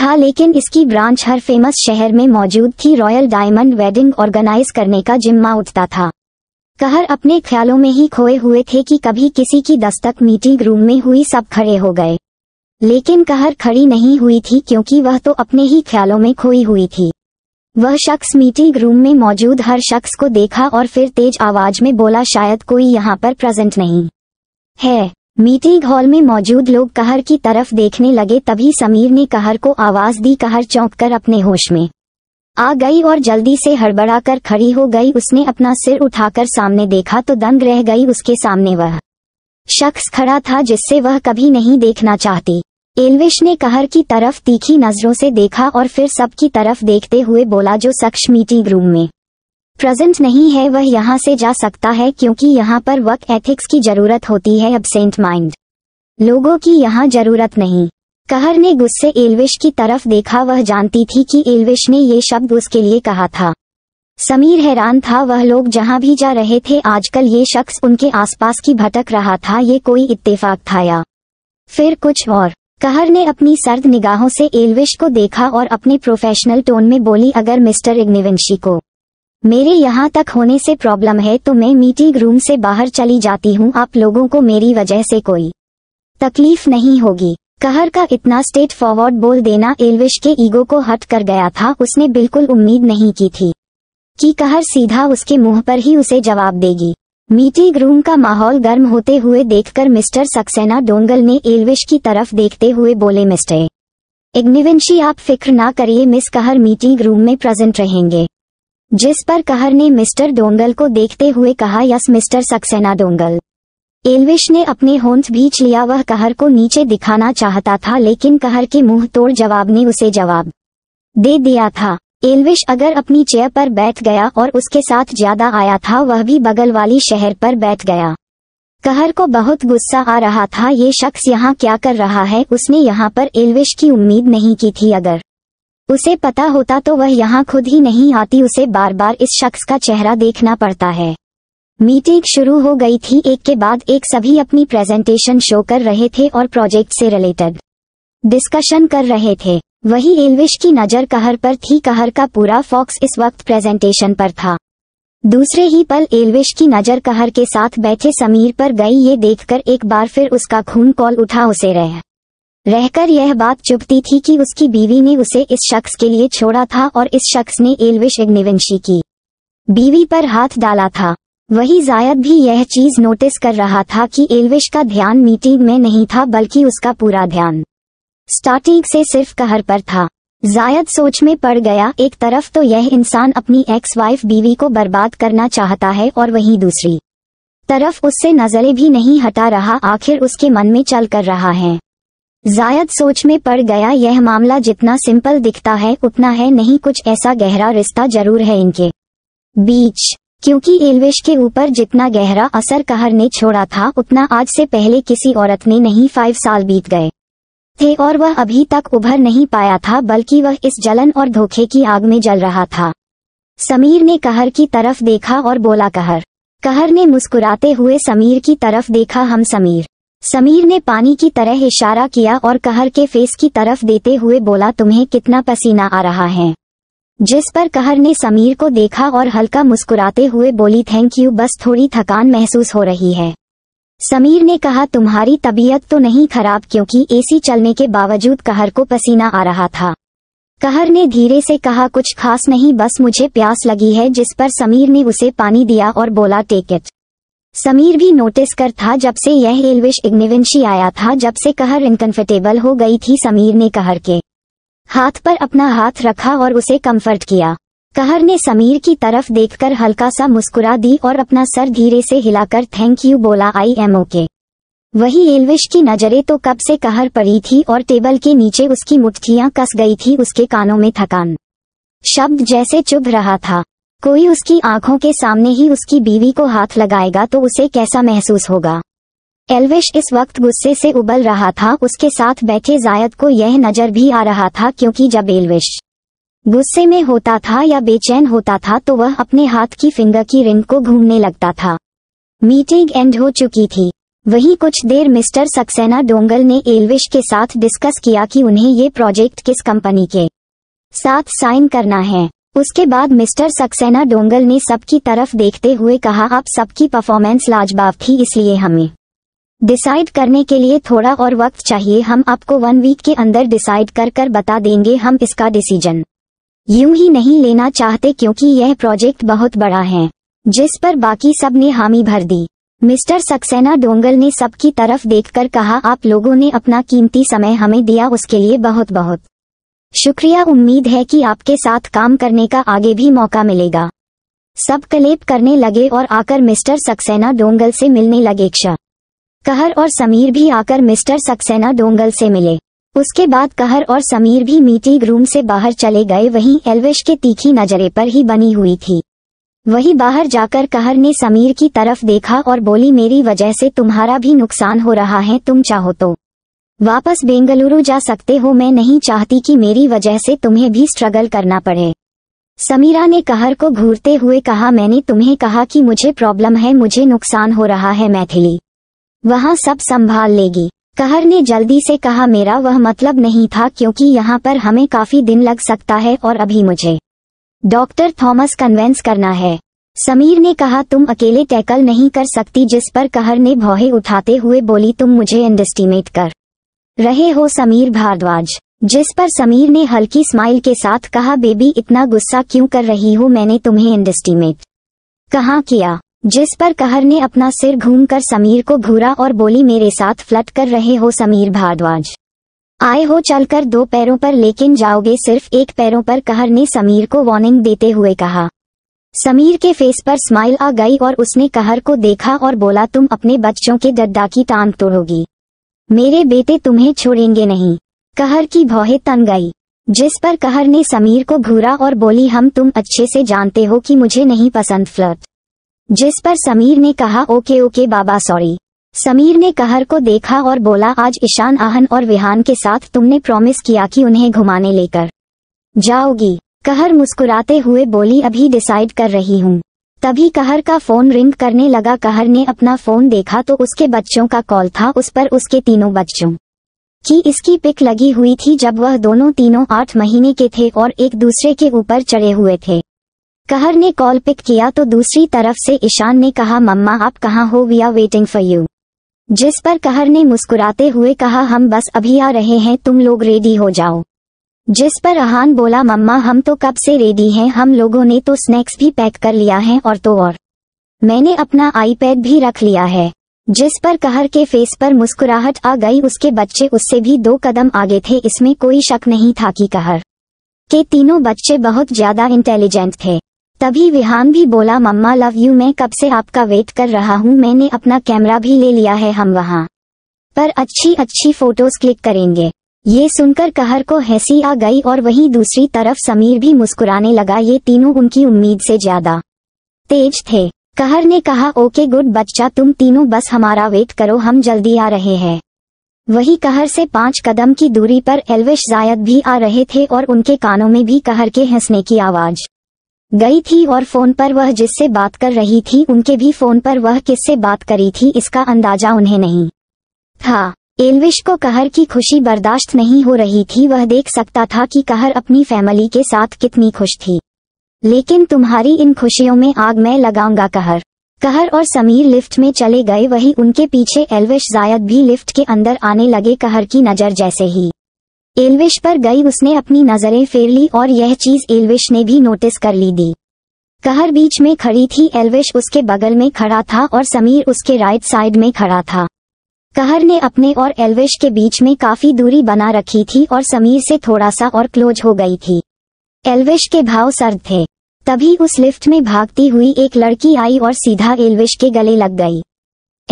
था लेकिन इसकी ब्रांच हर फेमस शहर में मौजूद थी रॉयल डायमंड वेडिंग ऑर्गेनाइज करने का जिम्मा उठता था कहर अपने ख्यालों में ही खोए हुए थे कि कभी किसी की दस्तक मीटिंग रूम में हुई सब खड़े हो गए लेकिन कहर खड़ी नहीं हुई थी क्योंकि वह तो अपने ही ख्यालों में खोई हुई थी वह शख्स मीटिंग रूम में मौजूद हर शख्स को देखा और फिर तेज आवाज में बोला शायद कोई यहाँ पर प्रेजेंट नहीं है मीटिंग हॉल में मौजूद लोग कहर की तरफ देखने लगे तभी समीर ने कहर को आवाज दी कहर चौंक कर अपने होश में आ गई और जल्दी से हड़बड़ा कर खड़ी हो गई उसने अपना सिर उठाकर सामने देखा तो दंग रह गई उसके सामने वह शख्स खड़ा था जिससे वह कभी नहीं देखना चाहती एलविश ने कहर की तरफ तीखी नजरों से देखा और फिर सबकी तरफ देखते हुए बोला जो शख्स मीटिंग रूम में प्रेजेंट नहीं है वह यहाँ से जा सकता है क्योंकि यहाँ पर वक़ एथिक्स की जरूरत होती है अब माइंड लोगों की यहाँ जरूरत नहीं कहर ने गुस्से एलविश की तरफ देखा वह जानती थी कि एलविश ने ये शब्द उसके लिए कहा था समीर हैरान था वह लोग जहां भी जा रहे थे आजकल ये शख्स उनके आसपास की भटक रहा था ये कोई इत्तेफाक था या फिर कुछ और कहर ने अपनी सर्द निगाहों से एलविश को देखा और अपने प्रोफेशनल टोन में बोली अगर मिस्टर इग्निवंशी को मेरे यहाँ तक होने से प्रॉब्लम है तो मैं मीटिंग रूम से बाहर चली जाती हूँ आप लोगों को मेरी वजह से कोई तकलीफ नहीं होगी कहर का इतना स्टेट फॉरवर्ड बोल देना एलविश के ईगो को हट कर गया था उसने बिल्कुल उम्मीद नहीं की थी कि कहर सीधा उसके मुंह पर ही उसे जवाब देगी मीटिंग रूम का माहौल गर्म होते हुए देखकर मिस्टर सक्सेना डोंगल ने एलविश की तरफ देखते हुए बोले मिस्टर इग्निवेंशी आप फिक्र ना करिए मिस कहर मीटिंग रूम में प्रेजेंट रहेंगे जिस पर कहर ने मिस्टर डोंगल को देखते हुए कहा यस मिस्टर सक्सेना डोंगल एलविश ने अपने होंठ बीच लिया वह कहर को नीचे दिखाना चाहता था लेकिन कहर के मुंह तोड़ जवाब ने उसे जवाब दे दिया था एलविश अगर अपनी चेयर पर बैठ गया और उसके साथ ज्यादा आया था वह भी बगल वाली शहर पर बैठ गया कहर को बहुत गुस्सा आ रहा था ये शख्स यहाँ क्या कर रहा है उसने यहाँ पर एलविश की उम्मीद नहीं की थी अगर उसे पता होता तो वह यहाँ खुद ही नहीं आती उसे बार बार इस शख्स का चेहरा देखना पड़ता है मीटिंग शुरू हो गई थी एक के बाद एक सभी अपनी प्रेजेंटेशन शो कर रहे थे और प्रोजेक्ट से रिलेटेड डिस्कशन कर रहे थे वही एलविश की नज़र कहर पर थी कहर का पूरा फॉक्स इस वक्त प्रेजेंटेशन पर था दूसरे ही पल एलविश की नज़र कहर के साथ बैठे समीर पर गई ये देखकर एक बार फिर उसका खून कॉल उठा उसे रह रहकर यह बात चुपती थी कि उसकी बीवी ने उसे इस शख्स के लिए छोड़ा था और इस शख्स ने एलविश इग्निवेंशी की बीवी पर हाथ डाला था वही जायद भी यह चीज नोटिस कर रहा था कि एलविश का ध्यान मीटिंग में नहीं था बल्कि उसका पूरा ध्यान स्टार्टिंग से सिर्फ कहर पर था जायद सोच में पड़ गया एक तरफ तो यह इंसान अपनी एक्स वाइफ बीवी को बर्बाद करना चाहता है और वहीं दूसरी तरफ उससे नजरें भी नहीं हटा रहा आखिर उसके मन में चल कर रहा है जायद सोच में पड़ गया यह मामला जितना सिंपल दिखता है उतना है नहीं कुछ ऐसा गहरा रिश्ता जरूर है इनके बीच क्योंकि एलवेश के ऊपर जितना गहरा असर कहर ने छोड़ा था उतना आज से पहले किसी औरत ने नहीं फाइव साल बीत गए थे और वह अभी तक उभर नहीं पाया था बल्कि वह इस जलन और धोखे की आग में जल रहा था समीर ने कहर की तरफ देखा और बोला कहर कहर ने मुस्कुराते हुए समीर की तरफ देखा हम समीर समीर ने पानी की तरह इशारा किया और कहर के फेस की तरफ देते हुए बोला तुम्हें कितना पसीना आ रहा है जिस पर कहर ने समीर को देखा और हल्का मुस्कुराते हुए बोली थैंक यू बस थोड़ी थकान महसूस हो रही है समीर ने कहा तुम्हारी तबीयत तो नहीं खराब क्योंकि एसी चलने के बावजूद कहर को पसीना आ रहा था कहर ने धीरे से कहा कुछ खास नहीं बस मुझे प्यास लगी है जिस पर समीर ने उसे पानी दिया और बोला टेकेट समीर भी नोटिस कर था जब से यह रेलविश इग्निवेंशी आया था जब से कहर इनकम्फर्टेबल हो गई थी समीर ने कहर के हाथ पर अपना हाथ रखा और उसे कंफर्ट किया कहर ने समीर की तरफ देखकर हल्का सा मुस्कुरा दी और अपना सर धीरे से हिलाकर थैंक यू बोला आई एम ओके वही एलविश की नजरें तो कब से कहर पड़ी थी और टेबल के नीचे उसकी मुठ्ठियां कस गई थी उसके कानों में थकान शब्द जैसे चुभ रहा था कोई उसकी आंखों के सामने ही उसकी बीवी को हाथ लगाएगा तो उसे कैसा महसूस होगा एल्विश इस वक्त गुस्से से उबल रहा था उसके साथ बैठे जायद को यह नजर भी आ रहा था क्योंकि जब एल्विश गुस्से में होता था या बेचैन होता था तो वह अपने हाथ की फिंगर की रिंग को घूमने लगता था मीटिंग एंड हो चुकी थी वहीं कुछ देर मिस्टर सक्सेना डोंगल ने एलविश के साथ डिस्कस किया कि उन्हें ये प्रोजेक्ट किस कंपनी के साथ साइन करना है उसके बाद मिस्टर सक्सेना डोंगल ने सबकी तरफ देखते हुए कहा आप सबकी परफॉर्मेंस लाजवाब थी इसलिए हमें डिसाइड करने के लिए थोड़ा और वक्त चाहिए हम आपको वन वीक के अंदर डिसाइड कर कर बता देंगे हम इसका डिसीजन यूं ही नहीं लेना चाहते क्योंकि यह प्रोजेक्ट बहुत बड़ा है जिस पर बाकी सब ने हामी भर दी मिस्टर सक्सेना डोंगल ने सबकी तरफ देखकर कहा आप लोगों ने अपना कीमती समय हमें दिया उसके लिए बहुत बहुत शुक्रिया उम्मीद है कि आपके साथ काम करने का आगे भी मौका मिलेगा सब कलेप करने लगे और आकर मिस्टर सक्सेना डोंगल से मिलने लगे क्षा कहर और समीर भी आकर मिस्टर सक्सेना डोंगल से मिले उसके बाद कहर और समीर भी मीटिंग रूम से बाहर चले गए वहीं एलविश के तीखी नजरे पर ही बनी हुई थी वहीं बाहर जाकर कहर ने समीर की तरफ देखा और बोली मेरी वजह से तुम्हारा भी नुकसान हो रहा है तुम चाहो तो वापस बेंगलुरु जा सकते हो मैं नहीं चाहती कि मेरी वजह से तुम्हें भी स्ट्रगल करना पड़े समीरा ने कहर को घूरते हुए कहा मैंने तुम्हें कहा कि मुझे प्रॉब्लम है मुझे नुकसान हो रहा है मैथिली वहाँ सब संभाल लेगी कहर ने जल्दी से कहा मेरा वह मतलब नहीं था क्योंकि यहाँ पर हमें काफी दिन लग सकता है और अभी मुझे डॉक्टर थॉमस कन्वेंस करना है समीर ने कहा तुम अकेले टैकल नहीं कर सकती जिस पर कहर ने भौहे उठाते हुए बोली तुम मुझे इंडेस्टिमेट कर रहे हो समीर भारद्वाज जिस पर समीर ने हल्की स्माइल के साथ कहा बेबी इतना गुस्सा क्यों कर रही हूँ मैंने तुम्हें इंडेस्टिमेट कहाँ किया जिस पर कहर ने अपना सिर घूमकर समीर को घूरा और बोली मेरे साथ फ्लट कर रहे हो समीर भारद्वाज आए हो चलकर दो पैरों पर लेकिन जाओगे सिर्फ एक पैरों पर कहर ने समीर को वार्निंग देते हुए कहा समीर के फेस पर स्माइल आ गई और उसने कहर को देखा और बोला तुम अपने बच्चों के दद्दा की टांग तोड़ोगी मेरे बेटे तुम्हें छोड़ेंगे नहीं कहर की भौहे तन गई जिस पर कहर ने समीर को घूरा और बोली हम तुम अच्छे से जानते हो कि मुझे नहीं पसंद फ्लट जिस पर समीर ने कहा ओके ओके बाबा सॉरी समीर ने कहर को देखा और बोला आज ईशान आहन और विहान के साथ तुमने प्रॉमिस किया कि उन्हें घुमाने लेकर जाओगी कहर मुस्कुराते हुए बोली अभी डिसाइड कर रही हूँ तभी कहर का फोन रिंग करने लगा कहर ने अपना फोन देखा तो उसके बच्चों का कॉल था उस पर उसके तीनों बच्चों की इसकी पिक लगी हुई थी जब वह दोनों तीनों आठ महीने के थे और एक दूसरे के ऊपर चढ़े हुए थे कहर ने कॉल पिक किया तो दूसरी तरफ से ईशान ने कहा मम्मा आप कहाँ हो we are waiting for you जिस पर कहर ने मुस्कुराते हुए कहा हम बस अभी आ रहे हैं तुम लोग रेडी हो जाओ जिस पर रहान बोला मम्मा हम तो कब से रेडी हैं हम लोगों ने तो स्नैक्स भी पैक कर लिया है और तो और मैंने अपना आईपैड भी रख लिया है जिस पर कहर के फेस पर मुस्कुराहट आ गई उसके बच्चे उससे भी दो कदम आगे थे इसमें कोई शक नहीं था कि कहर के तीनों बच्चे बहुत ज्यादा इंटेलिजेंट थे तभी विहान भी बोला मम्मा लव यू मैं कब से आपका वेट कर रहा हूँ मैंने अपना कैमरा भी ले लिया है हम वहाँ पर अच्छी अच्छी फोटोज क्लिक करेंगे ये सुनकर कहर को हैसी आ गई और वहीं दूसरी तरफ समीर भी मुस्कुराने लगा ये तीनों उनकी उम्मीद से ज्यादा तेज थे कहर ने कहा ओके गुड बच्चा तुम तीनों बस हमारा वेट करो हम जल्दी आ रहे हैं वही कहर से पांच कदम की दूरी पर एलविश जायद भी आ रहे थे और उनके कानों में भी कहर के हंसने की आवाज़ गई थी और फोन पर वह जिससे बात कर रही थी उनके भी फोन पर वह किससे बात करी थी इसका अंदाजा उन्हें नहीं था हाँ, एलविश को कहर की खुशी बर्दाश्त नहीं हो रही थी वह देख सकता था कि कहर अपनी फैमिली के साथ कितनी खुश थी लेकिन तुम्हारी इन खुशियों में आग मैं लगाऊंगा कहर कहर और समीर लिफ्ट में चले गए वही उनके पीछे एलविश जायद भी लिफ्ट के अंदर आने लगे कहर की नज़र जैसे ही एलविश पर गई उसने अपनी नजरें फेर ली और यह चीज एलविश ने भी नोटिस कर ली दी कहर बीच में खड़ी थी एलविश उसके बगल में खड़ा था और समीर उसके राइट साइड में खड़ा था कहर ने अपने और एलविश के बीच में काफी दूरी बना रखी थी और समीर से थोड़ा सा और क्लोज हो गई थी एलविश के भाव सर्द थे तभी उस लिफ्ट में भागती हुई एक लड़की आई और सीधा एलविश के गले लग गई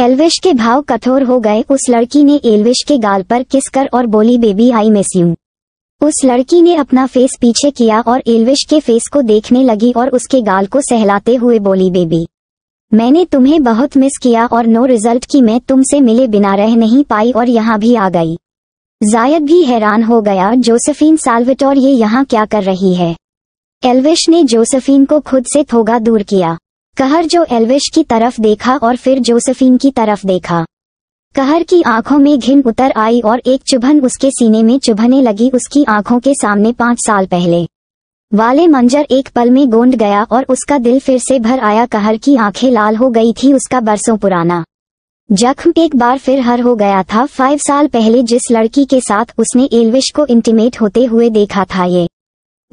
एलविश के भाव कठोर हो गए उस लड़की ने एलविश के गाल पर किस कर और बोली बेबी आई मिस यू उस लड़की ने अपना फेस पीछे किया और एलविश के फेस को देखने लगी और उसके गाल को सहलाते हुए बोली बेबी मैंने तुम्हें बहुत मिस किया और नो रिजल्ट की मैं तुमसे मिले बिना रह नहीं पाई और यहाँ भी आ गई जायद भी हैरान हो गया जोसेफिन साल्वेटोर ये यहाँ क्या कर रही है एल्विश ने जोसेफिन को खुद से थोगा दूर किया कहर जो एल्विश की तरफ देखा और फिर जोसेफिन की तरफ देखा कहर की आंखों में घिन उतर आई और एक चुभन उसके सीने में चुभने लगी उसकी आंखों के सामने पांच साल पहले वाले मंजर एक पल में गोंद गया और उसका दिल फिर से भर आया कहर की आंखें लाल हो गई थी उसका बरसों पुराना जख्म एक बार फिर हर हो गया था फाइव साल पहले जिस लड़की के साथ उसने एलविश को इंटीमेट होते हुए देखा था ये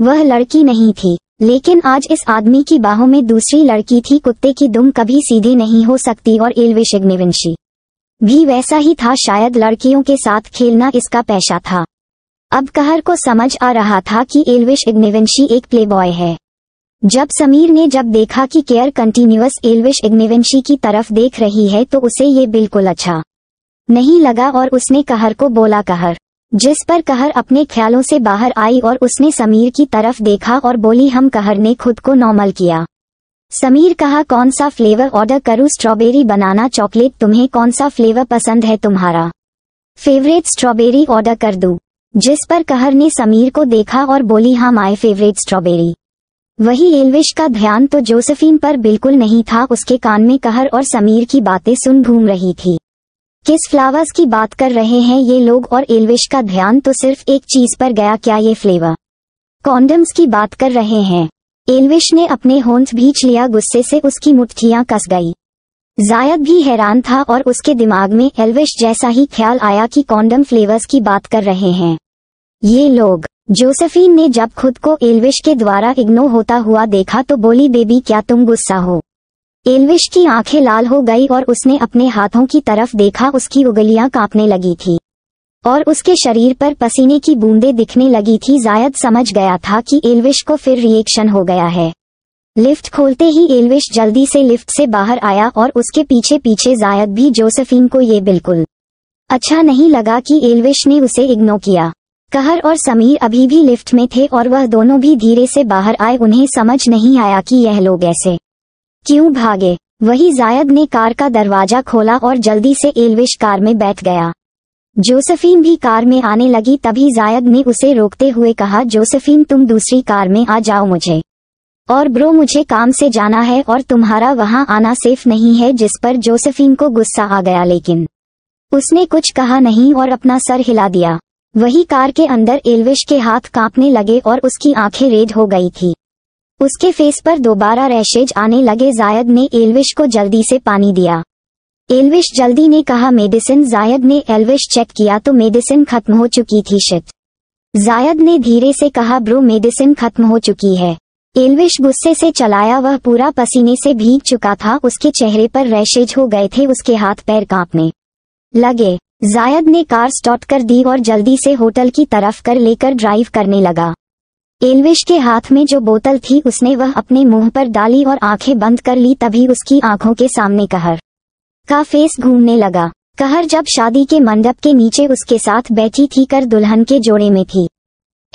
वह लड़की नहीं थी लेकिन आज इस आदमी की बाहों में दूसरी लड़की थी कुत्ते की दुम कभी सीधी नहीं हो सकती और एलविशिग्निविंशी भी वैसा ही था शायद लड़कियों के साथ खेलना इसका पैशा था अब कहर को समझ आ रहा था कि एलविश इग्निवंशी एक प्लेबॉय है जब समीर ने जब देखा कि केयर कंटिन्यूस एलविश इग्निवंशी की तरफ देख रही है तो उसे ये बिल्कुल अच्छा नहीं लगा और उसने कहर को बोला कहर जिस पर कहर अपने ख्यालों से बाहर आई और उसने समीर की तरफ देखा और बोली हम कहर ने खुद को नॉर्मल किया समीर कहा कौन सा फ्लेवर ऑर्डर करूँ स्ट्रॉबेरी बनाना चॉकलेट तुम्हें कौन सा फ्लेवर पसंद है तुम्हारा फेवरेट स्ट्रॉबेरी ऑर्डर कर दू जिस पर कहर ने समीर को देखा और बोली हाँ माई फेवरेट स्ट्रॉबेरी वही एलविश का ध्यान तो जोसेफिन पर बिल्कुल नहीं था उसके कान में कहर और समीर की बातें सुन घूम रही थी किस फ्लावर्स की बात कर रहे हैं ये लोग और एलविश का ध्यान तो सिर्फ एक चीज पर गया क्या ये फ्लेवर कॉन्डम्स की बात कर रहे हैं एलविश ने अपने होन्स भींच लिया गुस्से से उसकी मुठ्ठियां कस गई जायद भी हैरान था और उसके दिमाग में एलविश जैसा ही ख्याल आया कि कॉन्डम फ्लेवर्स की बात कर रहे हैं ये लोग जोसेफिन ने जब खुद को एलविश के द्वारा इग्नो होता हुआ देखा तो बोली बेबी क्या तुम गुस्सा हो एलविश की आंखें लाल हो गई और उसने अपने हाथों की तरफ देखा उसकी उगलियां कांपने लगी थी और उसके शरीर पर पसीने की बूंदें दिखने लगी थी जायद समझ गया था कि एलविश को फिर रिएक्शन हो गया है लिफ्ट खोलते ही एलविश जल्दी से लिफ्ट से बाहर आया और उसके पीछे पीछे जायद भी जोसेफिन को ये बिल्कुल अच्छा नहीं लगा कि एलविश ने उसे इग्नोर किया कहर और समीर अभी भी लिफ्ट में थे और वह दोनों भी धीरे से बाहर आए उन्हें समझ नहीं आया कि यह लोग ऐसे क्यों भागे वही जायद ने कार का दरवाजा खोला और जल्दी से एलविश कार में बैठ गया जोसेफीन भी कार में आने लगी तभी जायद ने उसे रोकते हुए कहा जोसेफीन तुम दूसरी कार में आ जाओ मुझे और ब्रो मुझे काम से जाना है और तुम्हारा वहां आना सेफ नहीं है जिस पर जोसेफीन को गुस्सा आ गया लेकिन उसने कुछ कहा नहीं और अपना सर हिला दिया वही कार के अंदर एलविश के हाथ कांपने लगे और उसकी आंखें रेड हो गई थी उसके फेस पर दोबारा रैशेज आने लगे जायद ने एलविश को जल्दी से पानी दिया एलविश जल्दी ने कहा मेडिसिन जायद ने एलविश चेक किया तो मेडिसिन खत्म हो चुकी थी शिट जायद ने धीरे से कहा ब्रो मेडिसिन खत्म हो चुकी है एलविश गुस्से से चलाया वह पूरा पसीने से भीग चुका था उसके चेहरे पर रैशेज हो गए थे उसके हाथ पैर कांपने लगे जायद ने कार स्टॉट कर दी और जल्दी से होटल की तरफ कर लेकर ड्राइव करने लगा एलविश के हाथ में जो बोतल थी उसने वह अपने मुंह पर डाली और आंखें बंद कर ली तभी उसकी आंखों के सामने कहर का फेस घूमने लगा कहर जब शादी के मंडप के नीचे उसके साथ बैठी थी कर दुल्हन के जोड़े में थी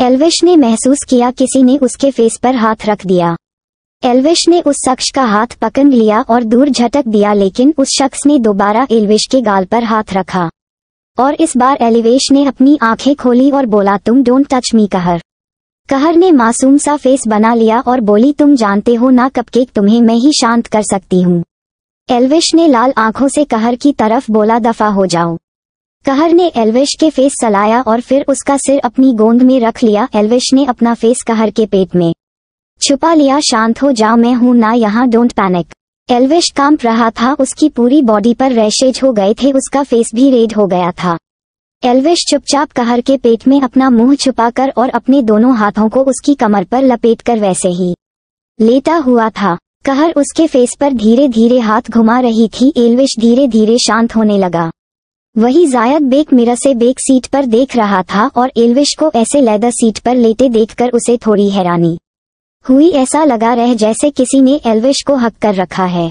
एलविश ने महसूस किया किसी ने उसके फेस पर हाथ रख दिया एलविश ने उस शख्स का हाथ पकड़ लिया और दूर झटक दिया लेकिन उस शख्स ने दोबारा एलविश के गाल पर हाथ रखा और इस बार एलिवेश ने अपनी आंखें खोली और बोला तुम डोंट टच मी कहर कहर ने मासूम सा फेस बना लिया और बोली तुम जानते हो ना कपकेक तुम्हें मैं ही शांत कर सकती हूँ एलविश ने लाल आंखों से कहर की तरफ बोला दफा हो जाओ कहर ने एलविश के फेस सलाया और फिर उसका सिर अपनी गोंद में रख लिया एलविश ने अपना फेस कहर के पेट में छुपा लिया शांत हो जाओ मैं हूं ना यहाँ डोंट पैनिक एलविश कांप रहा था उसकी पूरी बॉडी पर रैशेज हो गए थे उसका फेस भी रेड हो गया था एल्विश चुपचाप कहर के पेट में अपना मुंह छुपाकर और अपने दोनों हाथों को उसकी कमर पर लपेटकर वैसे ही लेटा हुआ था कहर उसके फेस पर धीरे धीरे हाथ घुमा रही थी एल्विश धीरे धीरे शांत होने लगा वही जायद बेक मिरर से बेक सीट पर देख रहा था और एल्विश को ऐसे लेदर सीट पर लेटे देखकर उसे थोड़ी हैरानी हुई ऐसा लगा रह जैसे किसी ने एल्विश को हक कर रखा है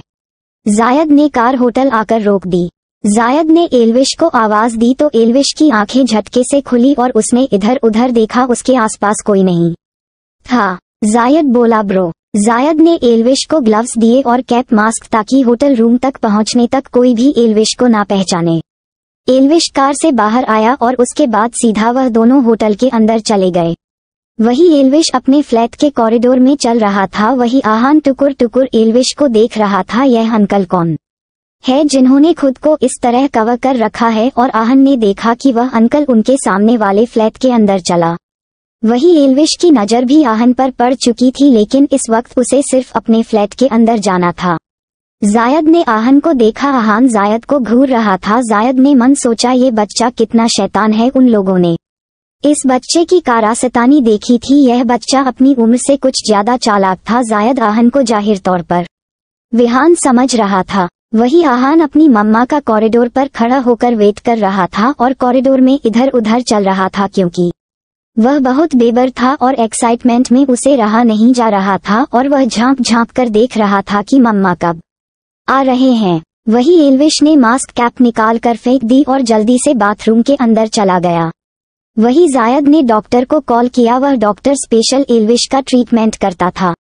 जायद ने कार होटल आकर रोक दी जायद ने एलविश को आवाज दी तो एलविश की आंखें झटके से खुली और उसने इधर उधर देखा उसके आसपास कोई नहीं था हाँ, जायद बोला ब्रो जायद ने एलविश को ग्लव्स दिए और कैप मास्क ताकि होटल रूम तक पहुंचने तक कोई भी एलविश को ना पहचाने एलविश कार से बाहर आया और उसके बाद सीधा वह दोनों होटल के अंदर चले गए वही एलविश अपने फ्लैट के कॉरिडोर में चल रहा था वही आहान टुकुर टुकुर एलविश को देख रहा था यह अंकल कौन है जिन्होंने खुद को इस तरह कवर कर रखा है और आहन ने देखा कि वह अंकल उनके सामने वाले फ्लैट के अंदर चला वही एलविश की नज़र भी आहन पर पड़ चुकी थी लेकिन इस वक्त उसे सिर्फ अपने फ्लैट के अंदर जाना था जायद ने आहन को देखा आहान जायद को घूर रहा था जायद ने मन सोचा ये बच्चा कितना शैतान है उन लोगों ने इस बच्चे की कारासतानी देखी थी यह बच्चा अपनी उम्र से कुछ ज्यादा चालाक था जायद आहन को जाहिर तौर पर विहान समझ रहा था वही आहान अपनी मम्मा का कॉरिडोर पर खड़ा होकर वेट कर रहा था और कॉरिडोर में इधर उधर चल रहा था क्योंकि वह बहुत बेबर था और एक्साइटमेंट में उसे रहा नहीं जा रहा था और वह झांक झांक कर देख रहा था कि मम्मा कब आ रहे हैं वही एलविश ने मास्क कैप निकाल कर फेंक दी और जल्दी से बाथरूम के अंदर चला गया वही जायद ने डॉक्टर को कॉल किया वह डॉक्टर स्पेशल एलविश का ट्रीटमेंट करता था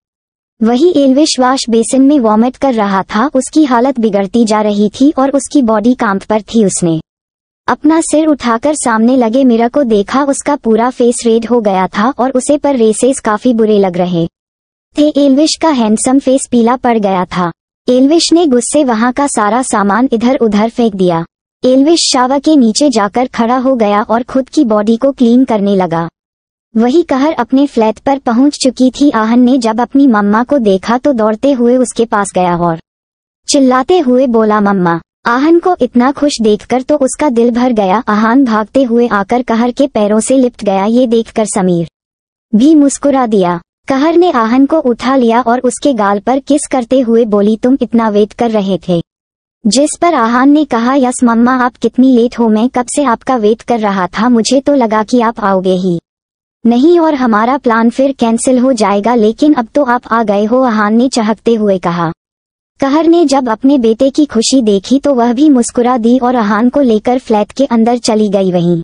वही एलविश वाश बेसिन में वॉमिट कर रहा था उसकी हालत बिगड़ती जा रही थी और उसकी बॉडी कांप पर थी उसने अपना सिर उठाकर सामने लगे मीरा को देखा उसका पूरा फेस रेड हो गया था और उसे पर रेसेस काफी बुरे लग रहे थे एलविश का हैंडसम फेस पीला पड़ गया था एलविश ने गुस्से वहां का सारा सामान इधर उधर फेंक दिया एलविश शावा के नीचे जाकर खड़ा हो गया और खुद की बॉडी को क्लीन करने लगा वही कहर अपने फ्लैट पर पहुंच चुकी थी आहन ने जब अपनी मम्मा को देखा तो दौड़ते हुए उसके पास गया और चिल्लाते हुए बोला मम्मा आहन को इतना खुश देखकर तो उसका दिल भर गया आहन भागते हुए आकर कहर के पैरों से लिपट गया ये देखकर समीर भी मुस्कुरा दिया कहर ने आहन को उठा लिया और उसके गाल पर किस करते हुए बोली तुम इतना वेट कर रहे थे जिस पर आहान ने कहा यस मम्मा आप कितनी लेट हो मैं कब से आपका वेट कर रहा था मुझे तो लगा कि आप आओगे ही नहीं और हमारा प्लान फिर कैंसिल हो जाएगा लेकिन अब तो आप आ गए हो अहान ने चहकते हुए कहा कहर ने जब अपने बेटे की खुशी देखी तो वह भी मुस्कुरा दी और अहान को लेकर फ्लैट के अंदर चली गई वहीं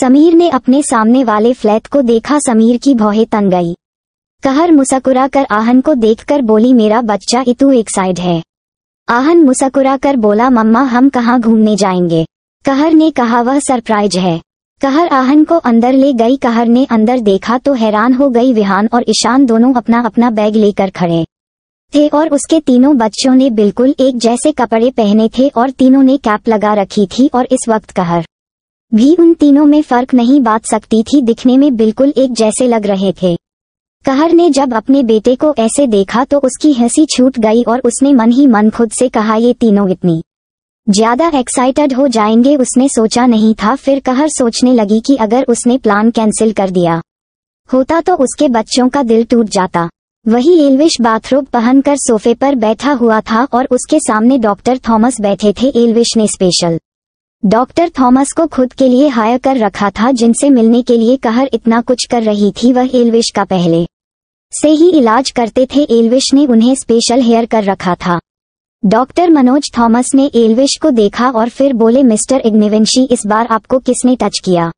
समीर ने अपने सामने वाले फ्लैट को देखा समीर की भौहें तंग गई कहर मुसकुरा कर आहन को देखकर बोली मेरा बच्चा इतु एक साइड है आहन मुसकुरा कर बोला मम्मा हम कहाँ घूमने जाएंगे कहर ने कहा वह सरप्राइज है कहर आहन को अंदर ले गई कहर ने अंदर देखा तो हैरान हो गई विहान और ईशान दोनों अपना अपना बैग लेकर खड़े थे और उसके तीनों बच्चों ने बिल्कुल एक जैसे कपड़े पहने थे और तीनों ने कैप लगा रखी थी और इस वक्त कहर भी उन तीनों में फर्क नहीं बात सकती थी दिखने में बिल्कुल एक जैसे लग रहे थे कहर ने जब अपने बेटे को ऐसे देखा तो उसकी हंसी छूट गई और उसने मन ही मन खुद से कहा ये तीनों इतनी ज्यादा एक्साइटेड हो जाएंगे उसने सोचा नहीं था फिर कहर सोचने लगी कि अगर उसने प्लान कैंसिल कर दिया होता तो उसके बच्चों का दिल टूट जाता वही एलविश बाथरूम पहनकर सोफे पर बैठा हुआ था और उसके सामने डॉक्टर थॉमस बैठे थे एलविश ने स्पेशल डॉक्टर थॉमस को खुद के लिए हायर कर रखा था जिनसे मिलने के लिए कहर इतना कुछ कर रही थी वह एलविश का पहले से ही इलाज करते थे एलविश ने उन्हें स्पेशल हेयर कर रखा था डॉक्टर मनोज थॉमस ने एलविश को देखा और फिर बोले मिस्टर इग्निवेंशी इस बार आपको किसने टच किया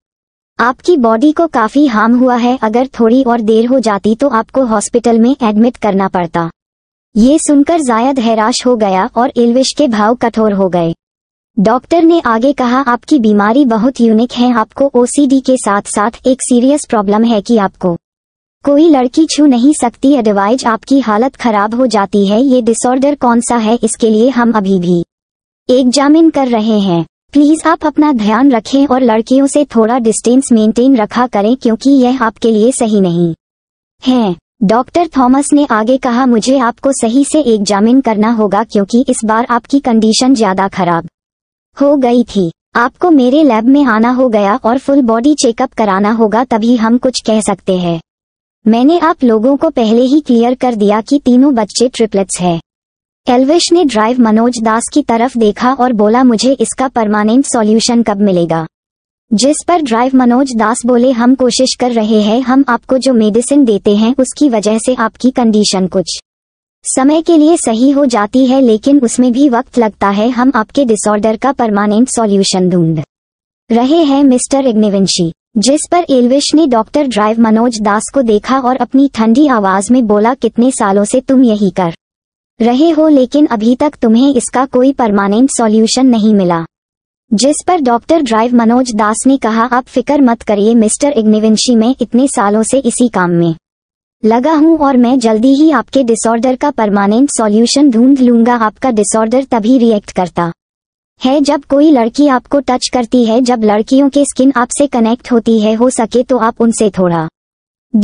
आपकी बॉडी को काफी हार्म हुआ है अगर थोड़ी और देर हो जाती तो आपको हॉस्पिटल में एडमिट करना पड़ता ये सुनकर जायद हैराश हो गया और एलविश के भाव कठोर हो गए डॉक्टर ने आगे कहा आपकी बीमारी बहुत यूनिक है आपको ओसीडी के साथ साथ एक सीरियस प्रॉब्लम है कि आपको कोई लड़की छू नहीं सकती अदरवाइज आपकी हालत खराब हो जाती है ये डिसऑर्डर कौन सा है इसके लिए हम अभी भी एग्जामिन कर रहे हैं प्लीज आप अपना ध्यान रखें और लड़कियों से थोड़ा डिस्टेंस मेंटेन रखा करें क्योंकि यह आपके लिए सही नहीं है डॉक्टर थॉमस ने आगे कहा मुझे आपको सही से एग्जामिन करना होगा क्योंकि इस बार आपकी कंडीशन ज्यादा खराब हो गई थी आपको मेरे लैब में आना हो गया और फुल बॉडी चेकअप कराना होगा तभी हम कुछ कह सकते हैं मैंने आप लोगों को पहले ही क्लियर कर दिया कि तीनों बच्चे ट्रिपलेट्स हैं। एल्विश ने ड्राइव मनोज दास की तरफ देखा और बोला मुझे इसका परमानेंट सॉल्यूशन कब मिलेगा जिस पर ड्राइव मनोज दास बोले हम कोशिश कर रहे हैं हम आपको जो मेडिसिन देते हैं उसकी वजह से आपकी कंडीशन कुछ समय के लिए सही हो जाती है लेकिन उसमें भी वक्त लगता है हम आपके डिसऑर्डर का परमानेंट सॉल्यूशन ढूंढ रहे हैं मिस्टर इग्निवंशी जिस पर एलविश ने डॉक्टर ड्राइव मनोज दास को देखा और अपनी ठंडी आवाज में बोला कितने सालों से तुम यही कर रहे हो लेकिन अभी तक तुम्हें इसका कोई परमानेंट सॉल्यूशन नहीं मिला जिस पर डॉक्टर ड्राइव मनोज दास ने कहा आप फिक्र मत करिए मिस्टर इग्निविंशी मैं इतने सालों से इसी काम में लगा हूं और मैं जल्दी ही आपके डिसऑर्डर का परमानेंट सॉल्यूशन ढूंढ लूंगा आपका डिसऑर्डर तभी रिएक्ट करता है जब कोई लड़की आपको टच करती है जब लड़कियों के स्किन आपसे कनेक्ट होती है हो सके तो आप उनसे थोड़ा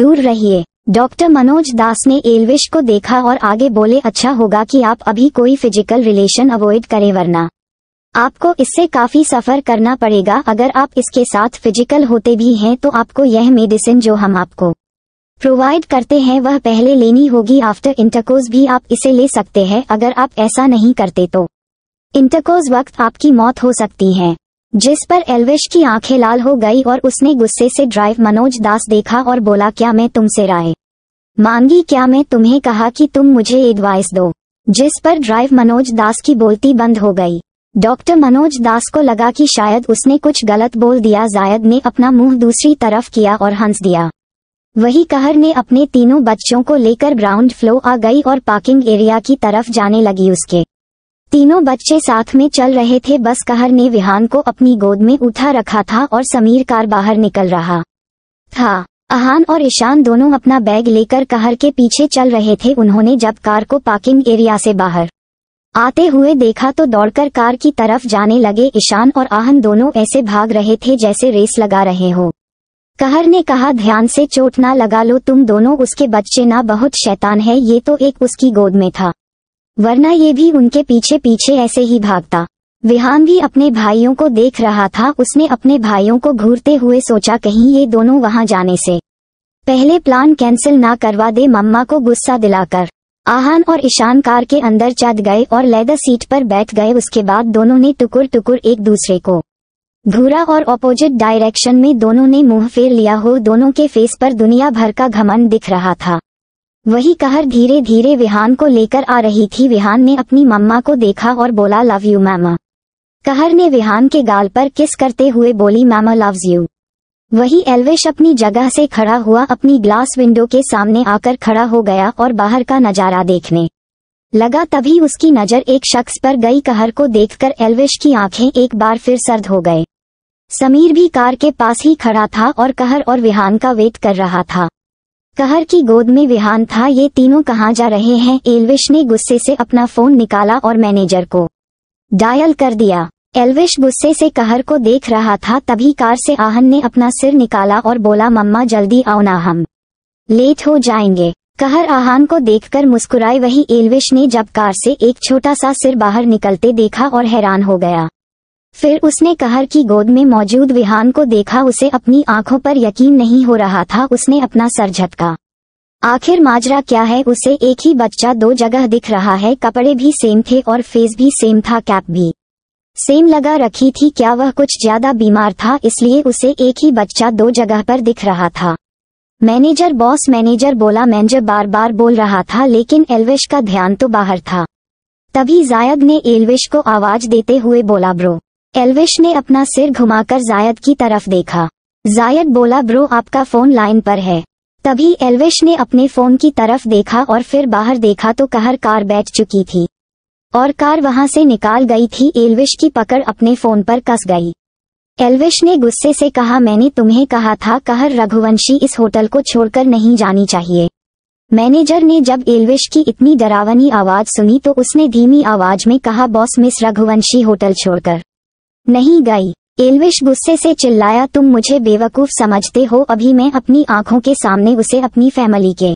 दूर रहिए डॉक्टर मनोज दास ने एलविश को देखा और आगे बोले अच्छा होगा कि आप अभी कोई फिजिकल रिलेशन अवॉइड करें वरना आपको इससे काफी सफर करना पड़ेगा अगर आप इसके साथ फिजिकल होते भी हैं तो आपको यह मेडिसिन जो हम आपको प्रोवाइड करते हैं वह पहले लेनी होगी आफ्टर इंटरकोर्स भी आप इसे ले सकते हैं अगर आप ऐसा नहीं करते तो इंटरकोज वक्त आपकी मौत हो सकती है जिस पर एलविश की आंखें लाल हो गई और उसने गुस्से से ड्राइव मनोज दास देखा और बोला क्या मैं तुमसे राय मांगी क्या मैं तुम्हें कहा कि तुम मुझे एडवाइस दो जिस पर ड्राइव मनोज दास की बोलती बंद हो गई डॉक्टर मनोज दास को लगा कि शायद उसने कुछ गलत बोल दिया जायद ने अपना मुंह दूसरी तरफ किया और हंस दिया वही कहर ने अपने तीनों बच्चों को लेकर ग्राउंड फ्लो आ गई और पार्किंग एरिया की तरफ जाने लगी उसके तीनों बच्चे साथ में चल रहे थे बस कहर ने विहान को अपनी गोद में उठा रखा था और समीर कार बाहर निकल रहा था अहान और ईशान दोनों अपना बैग लेकर कहर के पीछे चल रहे थे उन्होंने जब कार को पार्किंग एरिया से बाहर आते हुए देखा तो दौड़कर कार की तरफ जाने लगे ईशान और आहन दोनों ऐसे भाग रहे थे जैसे रेस लगा रहे हो कहर ने कहा ध्यान से चोट ना लगा लो तुम दोनों उसके बच्चे ना बहुत शैतान है ये तो एक उसकी गोद में था वरना ये भी उनके पीछे पीछे ऐसे ही भागता विहान भी अपने भाइयों को देख रहा था उसने अपने भाइयों को घूरते हुए सोचा कहीं ये दोनों वहाँ जाने से पहले प्लान कैंसिल ना करवा दे मम्मा को गुस्सा दिलाकर आहान और ईशान कार के अंदर चद गए और लेदर सीट पर बैठ गए उसके बाद दोनों ने टुकुर टुकुर एक दूसरे को घूरा और अपोजिट डायरेक्शन में दोनों ने मुंह फेर लिया हो दोनों के फेस पर दुनिया भर का घमंड दिख रहा था वही कहर धीरे धीरे विहान को लेकर आ रही थी विहान ने अपनी मम्मा को देखा और बोला लव यू मैमा कहर ने विहान के गाल पर किस करते हुए बोली मैमा लव्स यू वही एलविश अपनी जगह से खड़ा हुआ अपनी ग्लास विंडो के सामने आकर खड़ा हो गया और बाहर का नज़ारा देखने लगा तभी उसकी नज़र एक शख्स पर गई कहर को देखकर एलविश की आंखें एक बार फिर सर्द हो गए समीर भी कार के पास ही खड़ा था और कहर और विहान का वेट कर रहा था कहर की गोद में विहान था ये तीनों कहाँ जा रहे हैं एलविश ने गुस्से से अपना फोन निकाला और मैनेजर को डायल कर दिया एलविश गुस्से से कहर को देख रहा था तभी कार से आहन ने अपना सिर निकाला और बोला मम्मा जल्दी आओ ना हम लेट हो जाएंगे कहर आहान को देखकर मुस्कुराए वही एलविश ने जब कार से एक छोटा सा सिर बाहर निकलते देखा और हैरान हो गया फिर उसने कहर की गोद में मौजूद विहान को देखा उसे अपनी आंखों पर यकीन नहीं हो रहा था उसने अपना सर झटका आखिर माजरा क्या है उसे एक ही बच्चा दो जगह दिख रहा है कपड़े भी सेम थे और फेस भी सेम था कैप भी सेम लगा रखी थी क्या वह कुछ ज्यादा बीमार था इसलिए उसे एक ही बच्चा दो जगह पर दिख रहा था मैनेजर बॉस मैनेजर बोला मैनेजर बार बार बोल रहा था लेकिन एलविश का ध्यान तो बाहर था तभी जायद ने एलविश को आवाज देते हुए बोला ब्रो एलविश ने अपना सिर घुमाकर जायद की तरफ देखा जायद बोला ब्रो आपका फोन लाइन पर है तभी एलविश ने अपने फोन की तरफ देखा और फिर बाहर देखा तो कहर कार बैठ चुकी थी और कार वहां से निकाल गई थी एलविश की पकड़ अपने फोन पर कस गई एलविश ने गुस्से से कहा मैंने तुम्हें कहा था कहर रघुवंशी इस होटल को छोड़कर नहीं जानी चाहिए मैनेजर ने जब एलविश की इतनी डरावनी आवाज सुनी तो उसने धीमी आवाज में कहा बॉस मिस रघुवंशी होटल छोड़कर नहीं गई एलविश गुस्से से चिल्लाया तुम मुझे बेवकूफ समझते हो अभी मैं अपनी आंखों के सामने उसे अपनी फैमिली के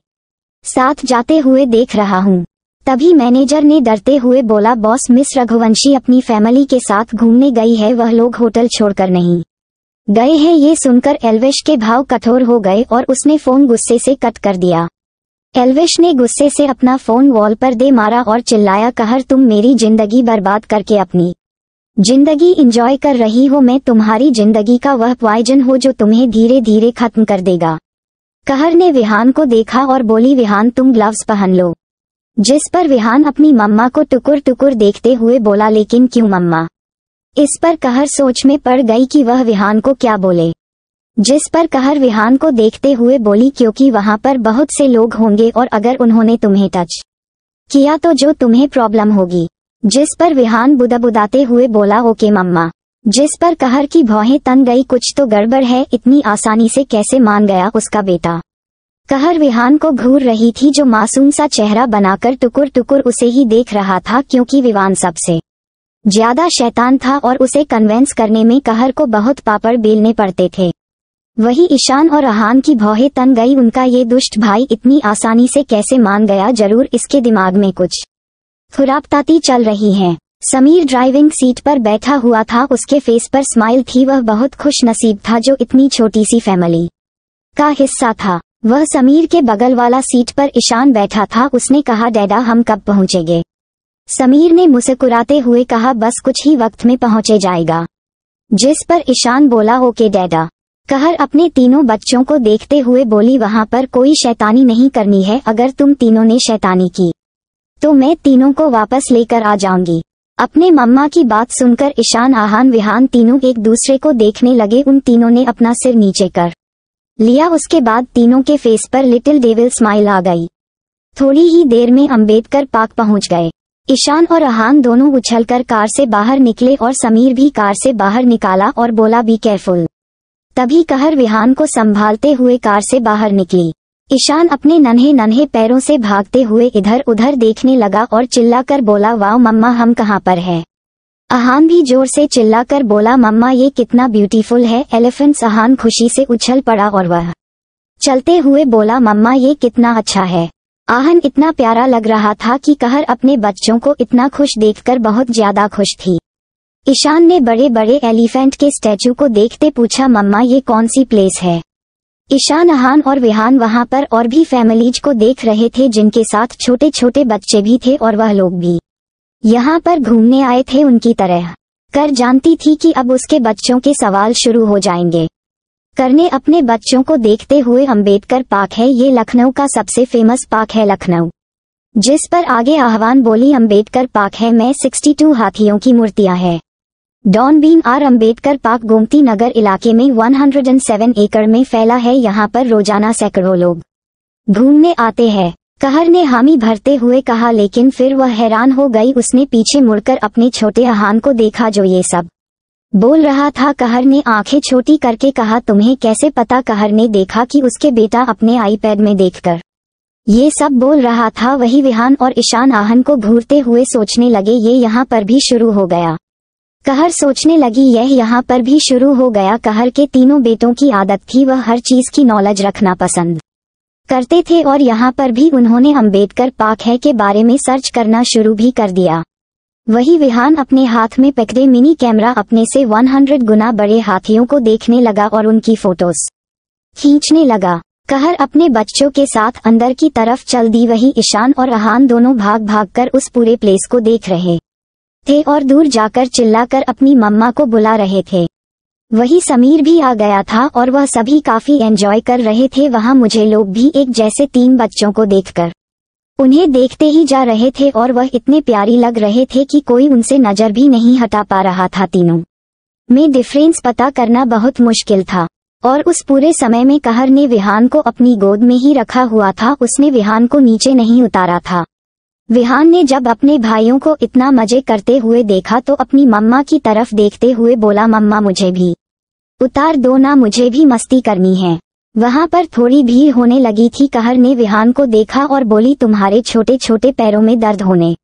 साथ जाते हुए देख रहा हूँ तभी मैनेजर ने डरते हुए बोला बॉस मिस रघुवंशी अपनी फैमिली के साथ घूमने गई है वह लोग होटल छोड़कर नहीं गए हैं ये सुनकर एलविश के भाव कठोर हो गए और उसने फोन गुस्से से कट कर दिया एलविश ने गुस्से से अपना फोन वॉल पर दे मारा और चिल्लाया कहर तुम मेरी जिंदगी बर्बाद करके अपनी जिंदगी इंजॉय कर रही हो मैं तुम्हारी जिंदगी का वह प्वाइजन हो जो तुम्हें धीरे धीरे खत्म कर देगा कहर ने विहान को देखा और बोली विहान तुम ग्लव्स पहन लो जिस पर विहान अपनी मम्मा को टुकुर टुकुर देखते हुए बोला लेकिन क्यों मम्मा इस पर कहर सोच में पड़ गई कि वह विहान को क्या बोले जिस पर कहर विहान को देखते हुए बोली क्योंकि वहां पर बहुत से लोग होंगे और अगर उन्होंने तुम्हें टच किया तो जो तुम्हें प्रॉब्लम होगी जिस पर विहान बुदाबुदाते हुए बोला ओके मम्मा जिस पर कहर की भौहें तन गई कुछ तो गड़बड़ है इतनी आसानी से कैसे मान गया उसका बेटा कहर विहान को घूर रही थी जो मासूम सा चेहरा बनाकर टुकुर टुकुर उसे ही देख रहा था क्योंकि विवान सबसे ज्यादा शैतान था और उसे कन्वेंस करने में कहर को बहुत पापड़ बेलने पड़ते थे वही ईशान और अहान की भौहें तन गई उनका ये दुष्ट भाई इतनी आसानी से कैसे मान गया जरूर इसके दिमाग में कुछ खुराबताती चल रही है समीर ड्राइविंग सीट पर बैठा हुआ था उसके फेस पर स्माइल थी वह बहुत खुश नसीब था जो इतनी छोटी सी फैमिली का हिस्सा था वह समीर के बगल वाला सीट पर ईशान बैठा था उसने कहा डैडा हम कब पहुंचेंगे समीर ने मुस्कुराते हुए कहा बस कुछ ही वक्त में पहुंचे जाएगा जिस पर ईशान बोला ओके डैडा कहर अपने तीनों बच्चों को देखते हुए बोली वहां पर कोई शैतानी नहीं करनी है अगर तुम तीनों ने शैतानी की तो मैं तीनों को वापस लेकर आ जाऊंगी अपने मम्मा की बात सुनकर ईशान आहान विहान तीनों एक दूसरे को देखने लगे उन तीनों ने अपना सिर नीचे कर लिया उसके बाद तीनों के फेस पर लिटिल डेविल स्माइल आ गई थोड़ी ही देर में अंबेडकर पार्क पहुंच गए ईशान और अहान दोनों उछलकर कार से बाहर निकले और समीर भी कार से बाहर निकाला और बोला बी केयरफुल तभी कहर विहान को संभालते हुए कार से बाहर निकली ईशान अपने नन्हे नन्हे पैरों से भागते हुए इधर उधर देखने लगा और चिल्लाकर बोला वाओ मम्मा हम कहाँ पर हैं अहान भी जोर से चिल्लाकर बोला मम्मा ये कितना ब्यूटीफुल है एलिफेंट अहान खुशी से उछल पड़ा और वह चलते हुए बोला मम्मा ये कितना अच्छा है आहन इतना प्यारा लग रहा था कि कहर अपने बच्चों को इतना खुश देखकर बहुत ज्यादा खुश थी ईशान ने बड़े बड़े एलिफेंट के स्टैचू को देखते पूछा मम्मा ये कौन सी प्लेस है ईशा नहान और विहान वहां पर और भी फैमिलीज को देख रहे थे जिनके साथ छोटे छोटे बच्चे भी थे और वह लोग भी यहाँ पर घूमने आए थे उनकी तरह कर जानती थी कि अब उसके बच्चों के सवाल शुरू हो जाएंगे करने अपने बच्चों को देखते हुए अंबेडकर पार्क है ये लखनऊ का सबसे फेमस पार्क है लखनऊ जिस पर आगे आह्वान बोली अंबेडकर पार्क है मैं 62 हाथियों की मूर्तियां है डॉन बीन आर अम्बेडकर पार्क गोमती नगर इलाके में 107 एकड़ में फैला है यहाँ पर रोजाना सैकड़ों लोग घूमने आते हैं कहर ने हामी भरते हुए कहा लेकिन फिर वह हैरान हो गई उसने पीछे मुड़कर अपने छोटे अहान को देखा जो ये सब बोल रहा था कहर ने आंखें छोटी करके कहा तुम्हें कैसे पता कहर ने देखा कि उसके बेटा अपने आईपैड में देखकर ये सब बोल रहा था वही विहान और ईशान आहन को घूरते हुए सोचने लगे ये यहाँ पर भी शुरू हो गया कहर सोचने लगी यह यहाँ पर भी शुरू हो गया कहर के तीनों बेटों की आदत थी वह हर चीज की नॉलेज रखना पसंद करते थे और यहाँ पर भी उन्होंने अंबेडकर पाक है के बारे में सर्च करना शुरू भी कर दिया वही विहान अपने हाथ में पकड़े मिनी कैमरा अपने से 100 गुना बड़े हाथियों को देखने लगा और उनकी फोटोज खींचने लगा कहर अपने बच्चों के साथ अंदर की तरफ चल दी वही ईशान और अहान दोनों भाग भाग कर उस पूरे प्लेस को देख रहे थे और दूर जाकर चिल्लाकर अपनी मम्मा को बुला रहे थे वही समीर भी आ गया था और वह सभी काफी एंजॉय कर रहे थे वहां मुझे लोग भी एक जैसे तीन बच्चों को देखकर उन्हें देखते ही जा रहे थे और वह इतने प्यारी लग रहे थे कि कोई उनसे नजर भी नहीं हटा पा रहा था तीनों में डिफरेंस पता करना बहुत मुश्किल था और उस पूरे समय में कहर ने विहान को अपनी गोद में ही रखा हुआ था उसने विहान को नीचे नहीं उतारा था विहान ने जब अपने भाइयों को इतना मजे करते हुए देखा तो अपनी मम्मा की तरफ देखते हुए बोला मम्मा मुझे भी उतार दो ना मुझे भी मस्ती करनी है वहाँ पर थोड़ी भीड़ होने लगी थी कहर ने विहान को देखा और बोली तुम्हारे छोटे छोटे पैरों में दर्द होने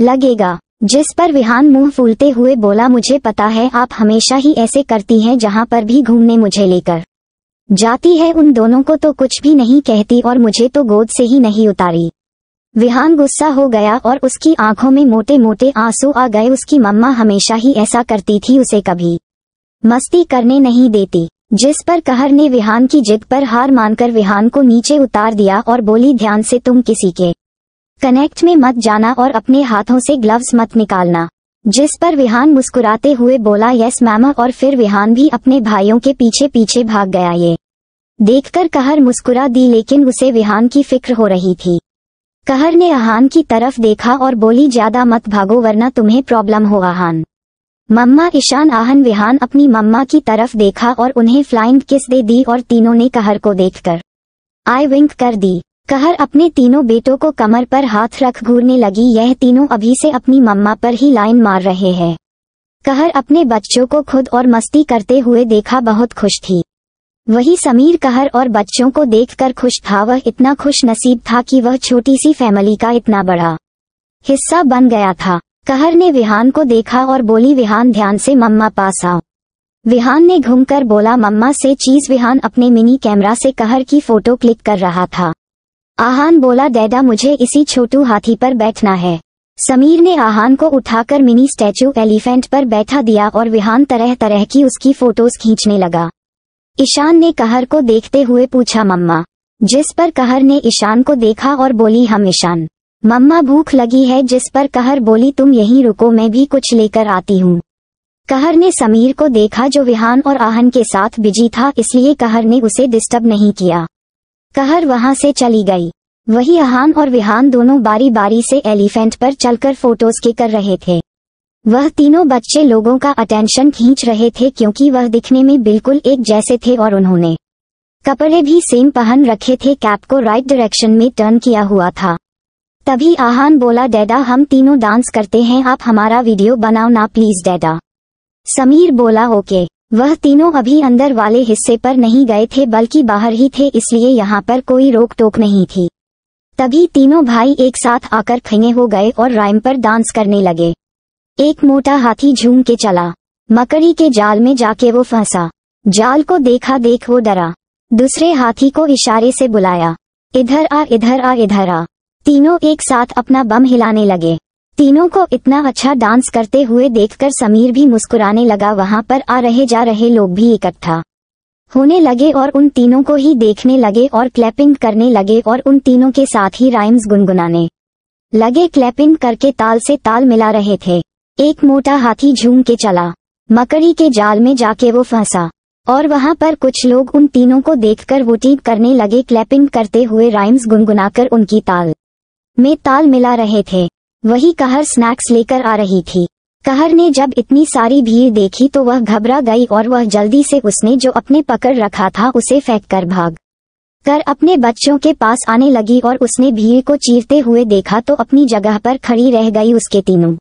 लगेगा जिस पर विहान मुंह फूलते हुए बोला मुझे पता है आप हमेशा ही ऐसे करती हैं जहाँ पर भी घूमने मुझे लेकर जाती है उन दोनों को तो कुछ भी नहीं कहती और मुझे तो गोद से ही नहीं उतारी विहान गुस्सा हो गया और उसकी आंखों में मोटे मोटे आंसू आ गए उसकी मम्मा हमेशा ही ऐसा करती थी उसे कभी मस्ती करने नहीं देती जिस पर कहर ने विहान की जिद पर हार मानकर विहान को नीचे उतार दिया और बोली ध्यान से तुम किसी के कनेक्ट में मत जाना और अपने हाथों से ग्लव्स मत निकालना जिस पर विहान मुस्कुराते हुए बोला यस मैम और फिर विहान भी अपने भाइयों के पीछे पीछे भाग गया ये देखकर कहर मुस्कुरा दी लेकिन उसे विहान की फिक्र हो रही थी कहर ने अहान की तरफ देखा और बोली ज्यादा मत भागो वरना तुम्हें प्रॉब्लम हो आहान मम्मा ईशान आहन विहान अपनी मम्मा की तरफ देखा और उन्हें फ्लाइंग किस दे दी और तीनों ने कहर को देखकर आई विंक कर दी कहर अपने तीनों बेटों को कमर पर हाथ रख घूरने लगी यह तीनों अभी से अपनी मम्मा पर ही लाइन मार रहे हैं कहर अपने बच्चों को खुद और मस्ती करते हुए देखा बहुत खुश थी वही समीर कहर और बच्चों को देखकर खुश था वह इतना खुश नसीब था कि वह छोटी सी फैमिली का इतना बड़ा हिस्सा बन गया था कहर ने विहान को देखा और बोली विहान ध्यान से मम्मा पास आओ विहान ने घूमकर बोला मम्मा से चीज विहान अपने मिनी कैमरा से कहर की फोटो क्लिक कर रहा था आहान बोला डैडा मुझे इसी छोटू हाथी पर बैठना है समीर ने आहान को उठाकर मिनी स्टैचू एलिफेंट पर बैठा दिया और विहान तरह तरह की उसकी फोटोज खींचने लगा ईशान ने कहर को देखते हुए पूछा मम्मा जिस पर कहर ने ईशान को देखा और बोली हम ईशान मम्मा भूख लगी है जिस पर कहर बोली तुम यहीं रुको मैं भी कुछ लेकर आती हूँ कहर ने समीर को देखा जो विहान और आहन के साथ बिजी था इसलिए कहर ने उसे डिस्टर्ब नहीं किया कहर वहां से चली गई वही आहान और विहान दोनों बारी बारी से एलिफेंट पर चलकर फोटोज के कर रहे थे वह तीनों बच्चे लोगों का अटेंशन खींच रहे थे क्योंकि वह दिखने में बिल्कुल एक जैसे थे और उन्होंने कपड़े भी सेम पहन रखे थे कैप को राइट डायरेक्शन में टर्न किया हुआ था तभी आहान बोला डैडा हम तीनों डांस करते हैं आप हमारा वीडियो बनाओ ना प्लीज डैडा समीर बोला ओके वह तीनों अभी अंदर वाले हिस्से पर नहीं गए थे बल्कि बाहर ही थे इसलिए यहाँ पर कोई रोक टोक नहीं थी तभी तीनों भाई एक साथ आकर खंगे हो गए और राइम पर डांस करने लगे एक मोटा हाथी झूम के चला मकड़ी के जाल में जाके वो फंसा जाल को देखा देख वो डरा दूसरे हाथी को इशारे से बुलाया इधर आ इधर आ इधर आ तीनों एक साथ अपना बम हिलाने लगे तीनों को इतना अच्छा डांस करते हुए देखकर समीर भी मुस्कुराने लगा वहां पर आ रहे जा रहे लोग भी इकट्ठा होने लगे और उन तीनों को ही देखने लगे और क्लैपिंग करने लगे और उन तीनों के साथ ही राइम्स गुनगुनाने लगे क्लैपिंग करके ताल से ताल मिला रहे थे एक मोटा हाथी झूम के चला मकड़ी के जाल में जाके वो फंसा और वहाँ पर कुछ लोग उन तीनों को देखकर वोटिंग करने लगे क्लैपिंग करते हुए राइम्स गुनगुनाकर उनकी ताल में ताल मिला रहे थे वही कहर स्नैक्स लेकर आ रही थी कहर ने जब इतनी सारी भीड़ देखी तो वह घबरा गई और वह जल्दी से उसने जो अपने पकड़ रखा था उसे फेंक कर भाग कर अपने बच्चों के पास आने लगी और उसने भीड़ को चीरते हुए देखा तो अपनी जगह पर खड़ी रह गई उसके तीनों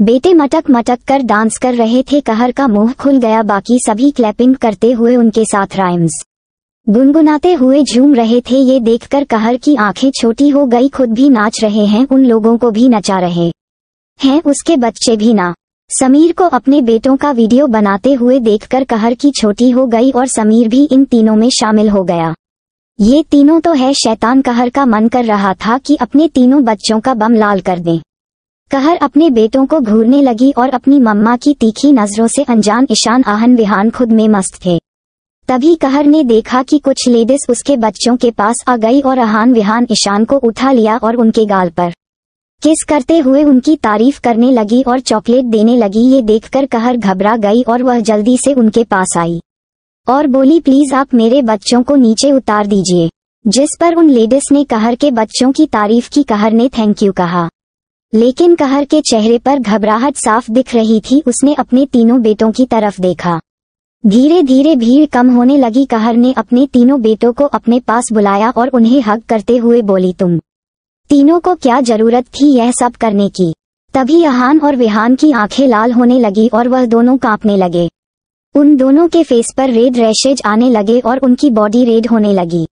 बेटे मटक मटक कर डांस कर रहे थे कहर का मुंह खुल गया बाकी सभी क्लैपिंग करते हुए उनके साथ राइम्स गुनगुनाते हुए झूम रहे थे ये देखकर कहर की आंखें छोटी हो गई खुद भी नाच रहे हैं उन लोगों को भी नचा रहे हैं उसके बच्चे भी ना समीर को अपने बेटों का वीडियो बनाते हुए देखकर कहर की छोटी हो गई और समीर भी इन तीनों में शामिल हो गया ये तीनों तो है शैतान कहर का मन कर रहा था कि अपने तीनों बच्चों का बम लाल कर दें कहर अपने बेटों को घूरने लगी और अपनी मम्मा की तीखी नजरों से अनजान ईशान आहन विहान खुद में मस्त थे तभी कहर ने देखा कि कुछ लेडीज उसके बच्चों के पास आ गई और आहान विहान ईशान को उठा लिया और उनके गाल पर किस करते हुए उनकी तारीफ करने लगी और चॉकलेट देने लगी ये देखकर कहर घबरा गई और वह जल्दी से उनके पास आई और बोली प्लीज आप मेरे बच्चों को नीचे उतार दीजिए जिस पर उन लेडीज ने कहर के बच्चों की तारीफ की कहर ने थैंक यू कहा लेकिन कहर के चेहरे पर घबराहट साफ दिख रही थी उसने अपने तीनों बेटों की तरफ देखा धीरे धीरे भीड़ कम होने लगी कहर ने अपने तीनों बेटों को अपने पास बुलाया और उन्हें हक करते हुए बोली तुम तीनों को क्या जरूरत थी यह सब करने की तभी अहान और विहान की आंखें लाल होने लगी और वह दोनों कांपने लगे उन दोनों के फेस पर रेड रैशेज आने लगे और उनकी बॉडी रेड होने लगी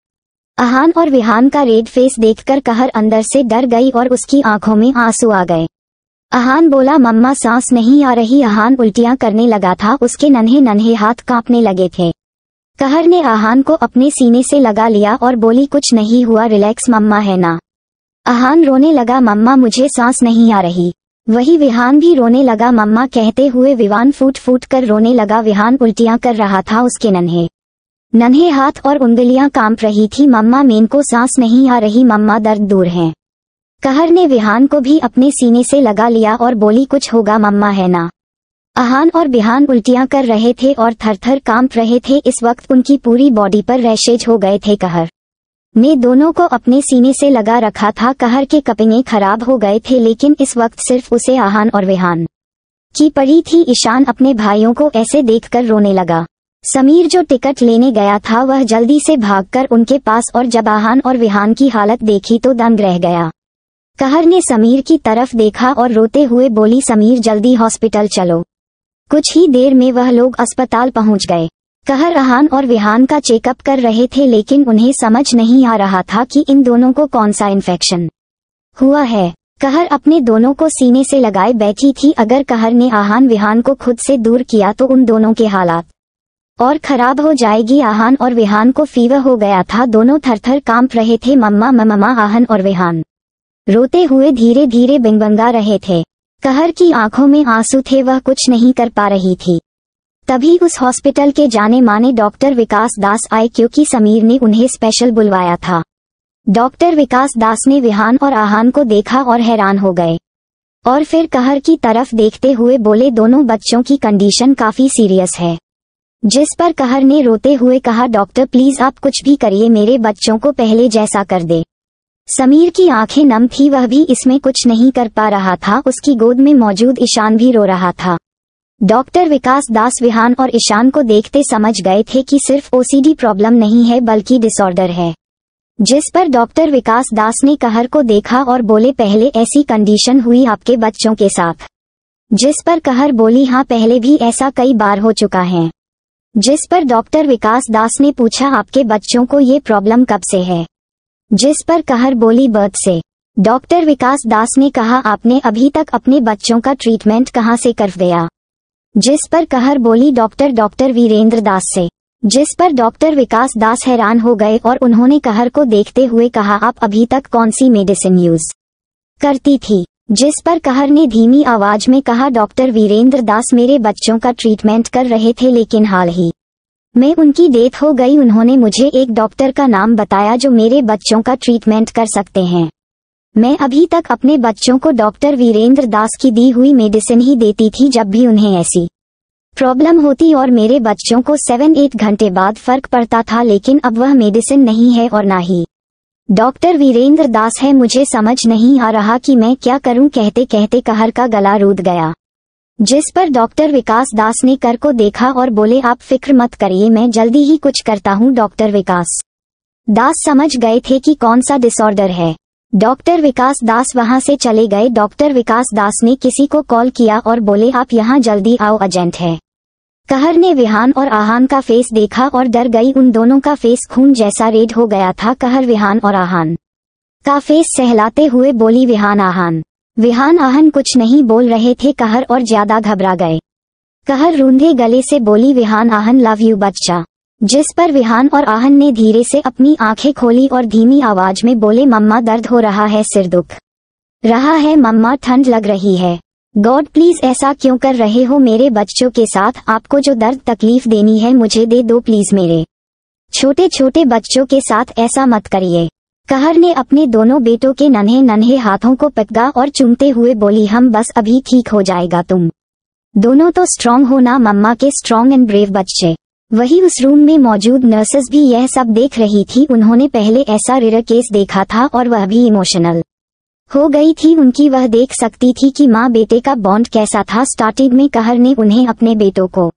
अहान और विहान का रेड फेस देखकर कहर अंदर से डर गई और उसकी आंखों में आंसू आ गए अहान बोला मम्मा सांस नहीं आ रही अहान उल्टियां करने लगा था उसके नन्हे नन्हे हाथ कांपने लगे थे कहर ने आहान को अपने सीने से लगा लिया और बोली कुछ नहीं हुआ रिलैक्स मम्मा है ना आहान रोने लगा मम्मा मुझे सांस नहीं आ रही वही विहान भी रोने लगा मम्मा कहते हुए विवान फूट फूट कर रोने लगा विहान उल्टियां कर रहा था उसके नन्हे नन्हे हाथ और उंगलियां कांप रही थी मम्मा मेन को सांस नहीं आ रही मम्मा दर्द दूर हैं कहर ने विहान को भी अपने सीने से लगा लिया और बोली कुछ होगा मम्मा है ना अहान और बिहान उल्टियां कर रहे थे और थरथर कांप रहे थे इस वक्त उनकी पूरी बॉडी पर रैशेज हो गए थे कहर ने दोनों को अपने सीने से लगा रखा था कहर के कपिने खराब हो गए थे लेकिन इस वक्त सिर्फ उसे आहान और विहान की पड़ी थी ईशान अपने भाइयों को ऐसे देखकर रोने लगा समीर जो टिकट लेने गया था वह जल्दी से भागकर उनके पास और जब आहान और विहान की हालत देखी तो दंग रह गया कहर ने समीर की तरफ देखा और रोते हुए बोली समीर जल्दी हॉस्पिटल चलो कुछ ही देर में वह लोग अस्पताल पहुंच गए कहर आहान और विहान का चेकअप कर रहे थे लेकिन उन्हें समझ नहीं आ रहा था कि इन दोनों को कौन सा इन्फेक्शन हुआ है कहर अपने दोनों को सीने से लगाए बैठी थी अगर कहर ने आहान विहान को खुद से दूर किया तो उन दोनों के हालात और खराब हो जाएगी आहान और विहान को फीवर हो गया था दोनों थरथर कांप रहे थे मम्मा मम्मा आहन और विहान रोते हुए धीरे धीरे बिंगबंगा रहे थे कहर की आंखों में आंसू थे वह कुछ नहीं कर पा रही थी तभी उस हॉस्पिटल के जाने माने डॉक्टर विकास दास आए क्योंकि समीर ने उन्हें स्पेशल बुलवाया था डॉक्टर विकास दास ने विहान और आहान को देखा और हैरान हो गए और फिर कहर की तरफ देखते हुए बोले दोनों बच्चों की कंडीशन काफी सीरियस है जिस पर कहर ने रोते हुए कहा डॉक्टर प्लीज आप कुछ भी करिए मेरे बच्चों को पहले जैसा कर दे समीर की आंखें नम थी वह भी इसमें कुछ नहीं कर पा रहा था उसकी गोद में मौजूद ईशान भी रो रहा था डॉक्टर विकास दास विहान और ईशान को देखते समझ गए थे कि सिर्फ ओसीडी प्रॉब्लम नहीं है बल्कि डिसऑर्डर है जिस पर डॉक्टर विकास दास ने कहर को देखा और बोले पहले ऐसी कंडीशन हुई आपके बच्चों के साथ जिस पर कहर बोली हाँ पहले भी ऐसा कई बार हो चुका है जिस पर डॉक्टर विकास दास ने पूछा आपके बच्चों को ये प्रॉब्लम कब से है जिस पर कहर बोली बर्थ से डॉक्टर विकास दास ने कहा आपने अभी तक अपने बच्चों का ट्रीटमेंट कहाँ से कर दिया जिस पर कहर बोली डॉक्टर डॉक्टर वीरेंद्र दास से जिस पर डॉक्टर विकास दास हैरान हो गए और उन्होंने कहर को देखते हुए कहा आप अभी तक कौन सी मेडिसिन यूज करती थी जिस पर कहर ने धीमी आवाज में कहा डॉक्टर वीरेंद्र दास मेरे बच्चों का ट्रीटमेंट कर रहे थे लेकिन हाल ही मैं उनकी डेथ हो गई उन्होंने मुझे एक डॉक्टर का नाम बताया जो मेरे बच्चों का ट्रीटमेंट कर सकते हैं मैं अभी तक अपने बच्चों को डॉक्टर वीरेंद्र दास की दी हुई मेडिसिन ही देती थी जब भी उन्हें ऐसी प्रॉब्लम होती और मेरे बच्चों को सेवन एट घंटे बाद फर्क पड़ता था लेकिन अब वह मेडिसिन नहीं है और ना ही डॉक्टर वीरेंद्र दास है मुझे समझ नहीं आ रहा कि मैं क्या करूं कहते कहते कहर का गला रूद गया जिस पर डॉक्टर विकास दास ने कर को देखा और बोले आप फिक्र मत करिए मैं जल्दी ही कुछ करता हूं डॉक्टर विकास दास समझ गए थे कि कौन सा डिसऑर्डर है डॉक्टर विकास दास वहां से चले गए डॉक्टर विकास दास ने किसी को कॉल किया और बोले आप यहां जल्दी आओ अर्जेंट है कहर ने विहान और आहान का फेस देखा और डर गई उन दोनों का फेस खून जैसा रेड हो गया था कहर विहान और आहान का फेस सहलाते हुए बोली विहान आहान विहान आहन कुछ नहीं बोल रहे थे कहर और ज्यादा घबरा गए कहर रूंधे गले से बोली विहान आहन लव यू बच्चा जिस पर विहान और आहन ने धीरे से अपनी आंखें खोली और धीमी आवाज में बोले मम्मा दर्द हो रहा है सिर दुख रहा है मम्मा ठंड लग रही है गॉड प्लीज ऐसा क्यों कर रहे हो मेरे बच्चों के साथ आपको जो दर्द तकलीफ देनी है मुझे दे दो प्लीज मेरे छोटे छोटे बच्चों के साथ ऐसा मत करिए कहर ने अपने दोनों बेटों के नन्हे नन्हे हाथों को पटका और चूमते हुए बोली हम बस अभी ठीक हो जाएगा तुम दोनों तो स्ट्रांग हो ना मम्मा के स्ट्रांग एंड ब्रेव बच्चे वही उस रूम में मौजूद नर्सेस भी यह सब देख रही थी उन्होंने पहले ऐसा रिर केस देखा था और वह भी इमोशनल हो गई थी उनकी वह देख सकती थी कि माँ बेटे का बॉन्ड कैसा था स्टार्टिंग में कहर ने उन्हें अपने बेटों को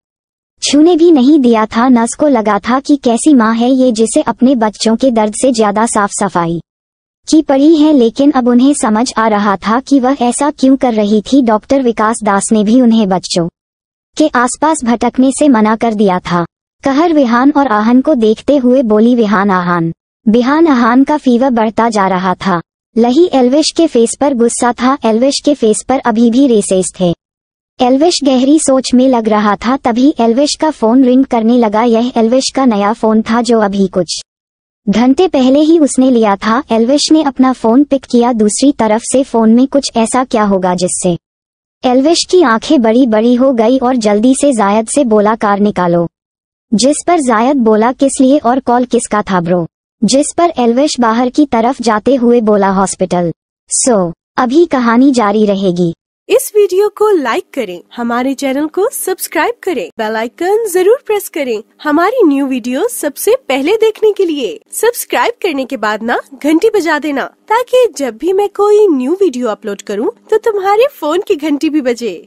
छूने भी नहीं दिया था नस को लगा था कि कैसी माँ है ये जिसे अपने बच्चों के दर्द से ज्यादा साफ सफाई की पड़ी है लेकिन अब उन्हें समझ आ रहा था कि वह ऐसा क्यों कर रही थी डॉक्टर विकास दास ने भी उन्हें बच्चों के आसपास भटकने से मना कर दिया था कहर विहान और आहन को देखते हुए बोली विहान आहान बिहान आहान का फीवर बढ़ता जा रहा था लही एल्विश के फेस पर गुस्सा था एल्विश के फेस पर अभी भी रेसेस थे एल्विश गहरी सोच में लग रहा था तभी एल्विश का फोन रिंग करने लगा यह एल्विश का नया फोन था जो अभी कुछ घंटे पहले ही उसने लिया था एल्विश ने अपना फोन पिक किया दूसरी तरफ से फोन में कुछ ऐसा क्या होगा जिससे एल्विश की आंखें बड़ी बड़ी हो गई और जल्दी से जायद से बोला कार निकालो जिस पर जायद बोला किस लिए और कॉल किसका था ब्रो जिस पर एलवेश बाहर की तरफ जाते हुए बोला हॉस्पिटल सो so, अभी कहानी जारी रहेगी इस वीडियो को लाइक करें हमारे चैनल को सब्सक्राइब करें बेल आइकन जरूर प्रेस करें हमारी न्यू वीडियो सबसे पहले देखने के लिए सब्सक्राइब करने के बाद ना घंटी बजा देना ताकि जब भी मैं कोई न्यू वीडियो अपलोड करूं तो तुम्हारे फोन की घंटी भी बजे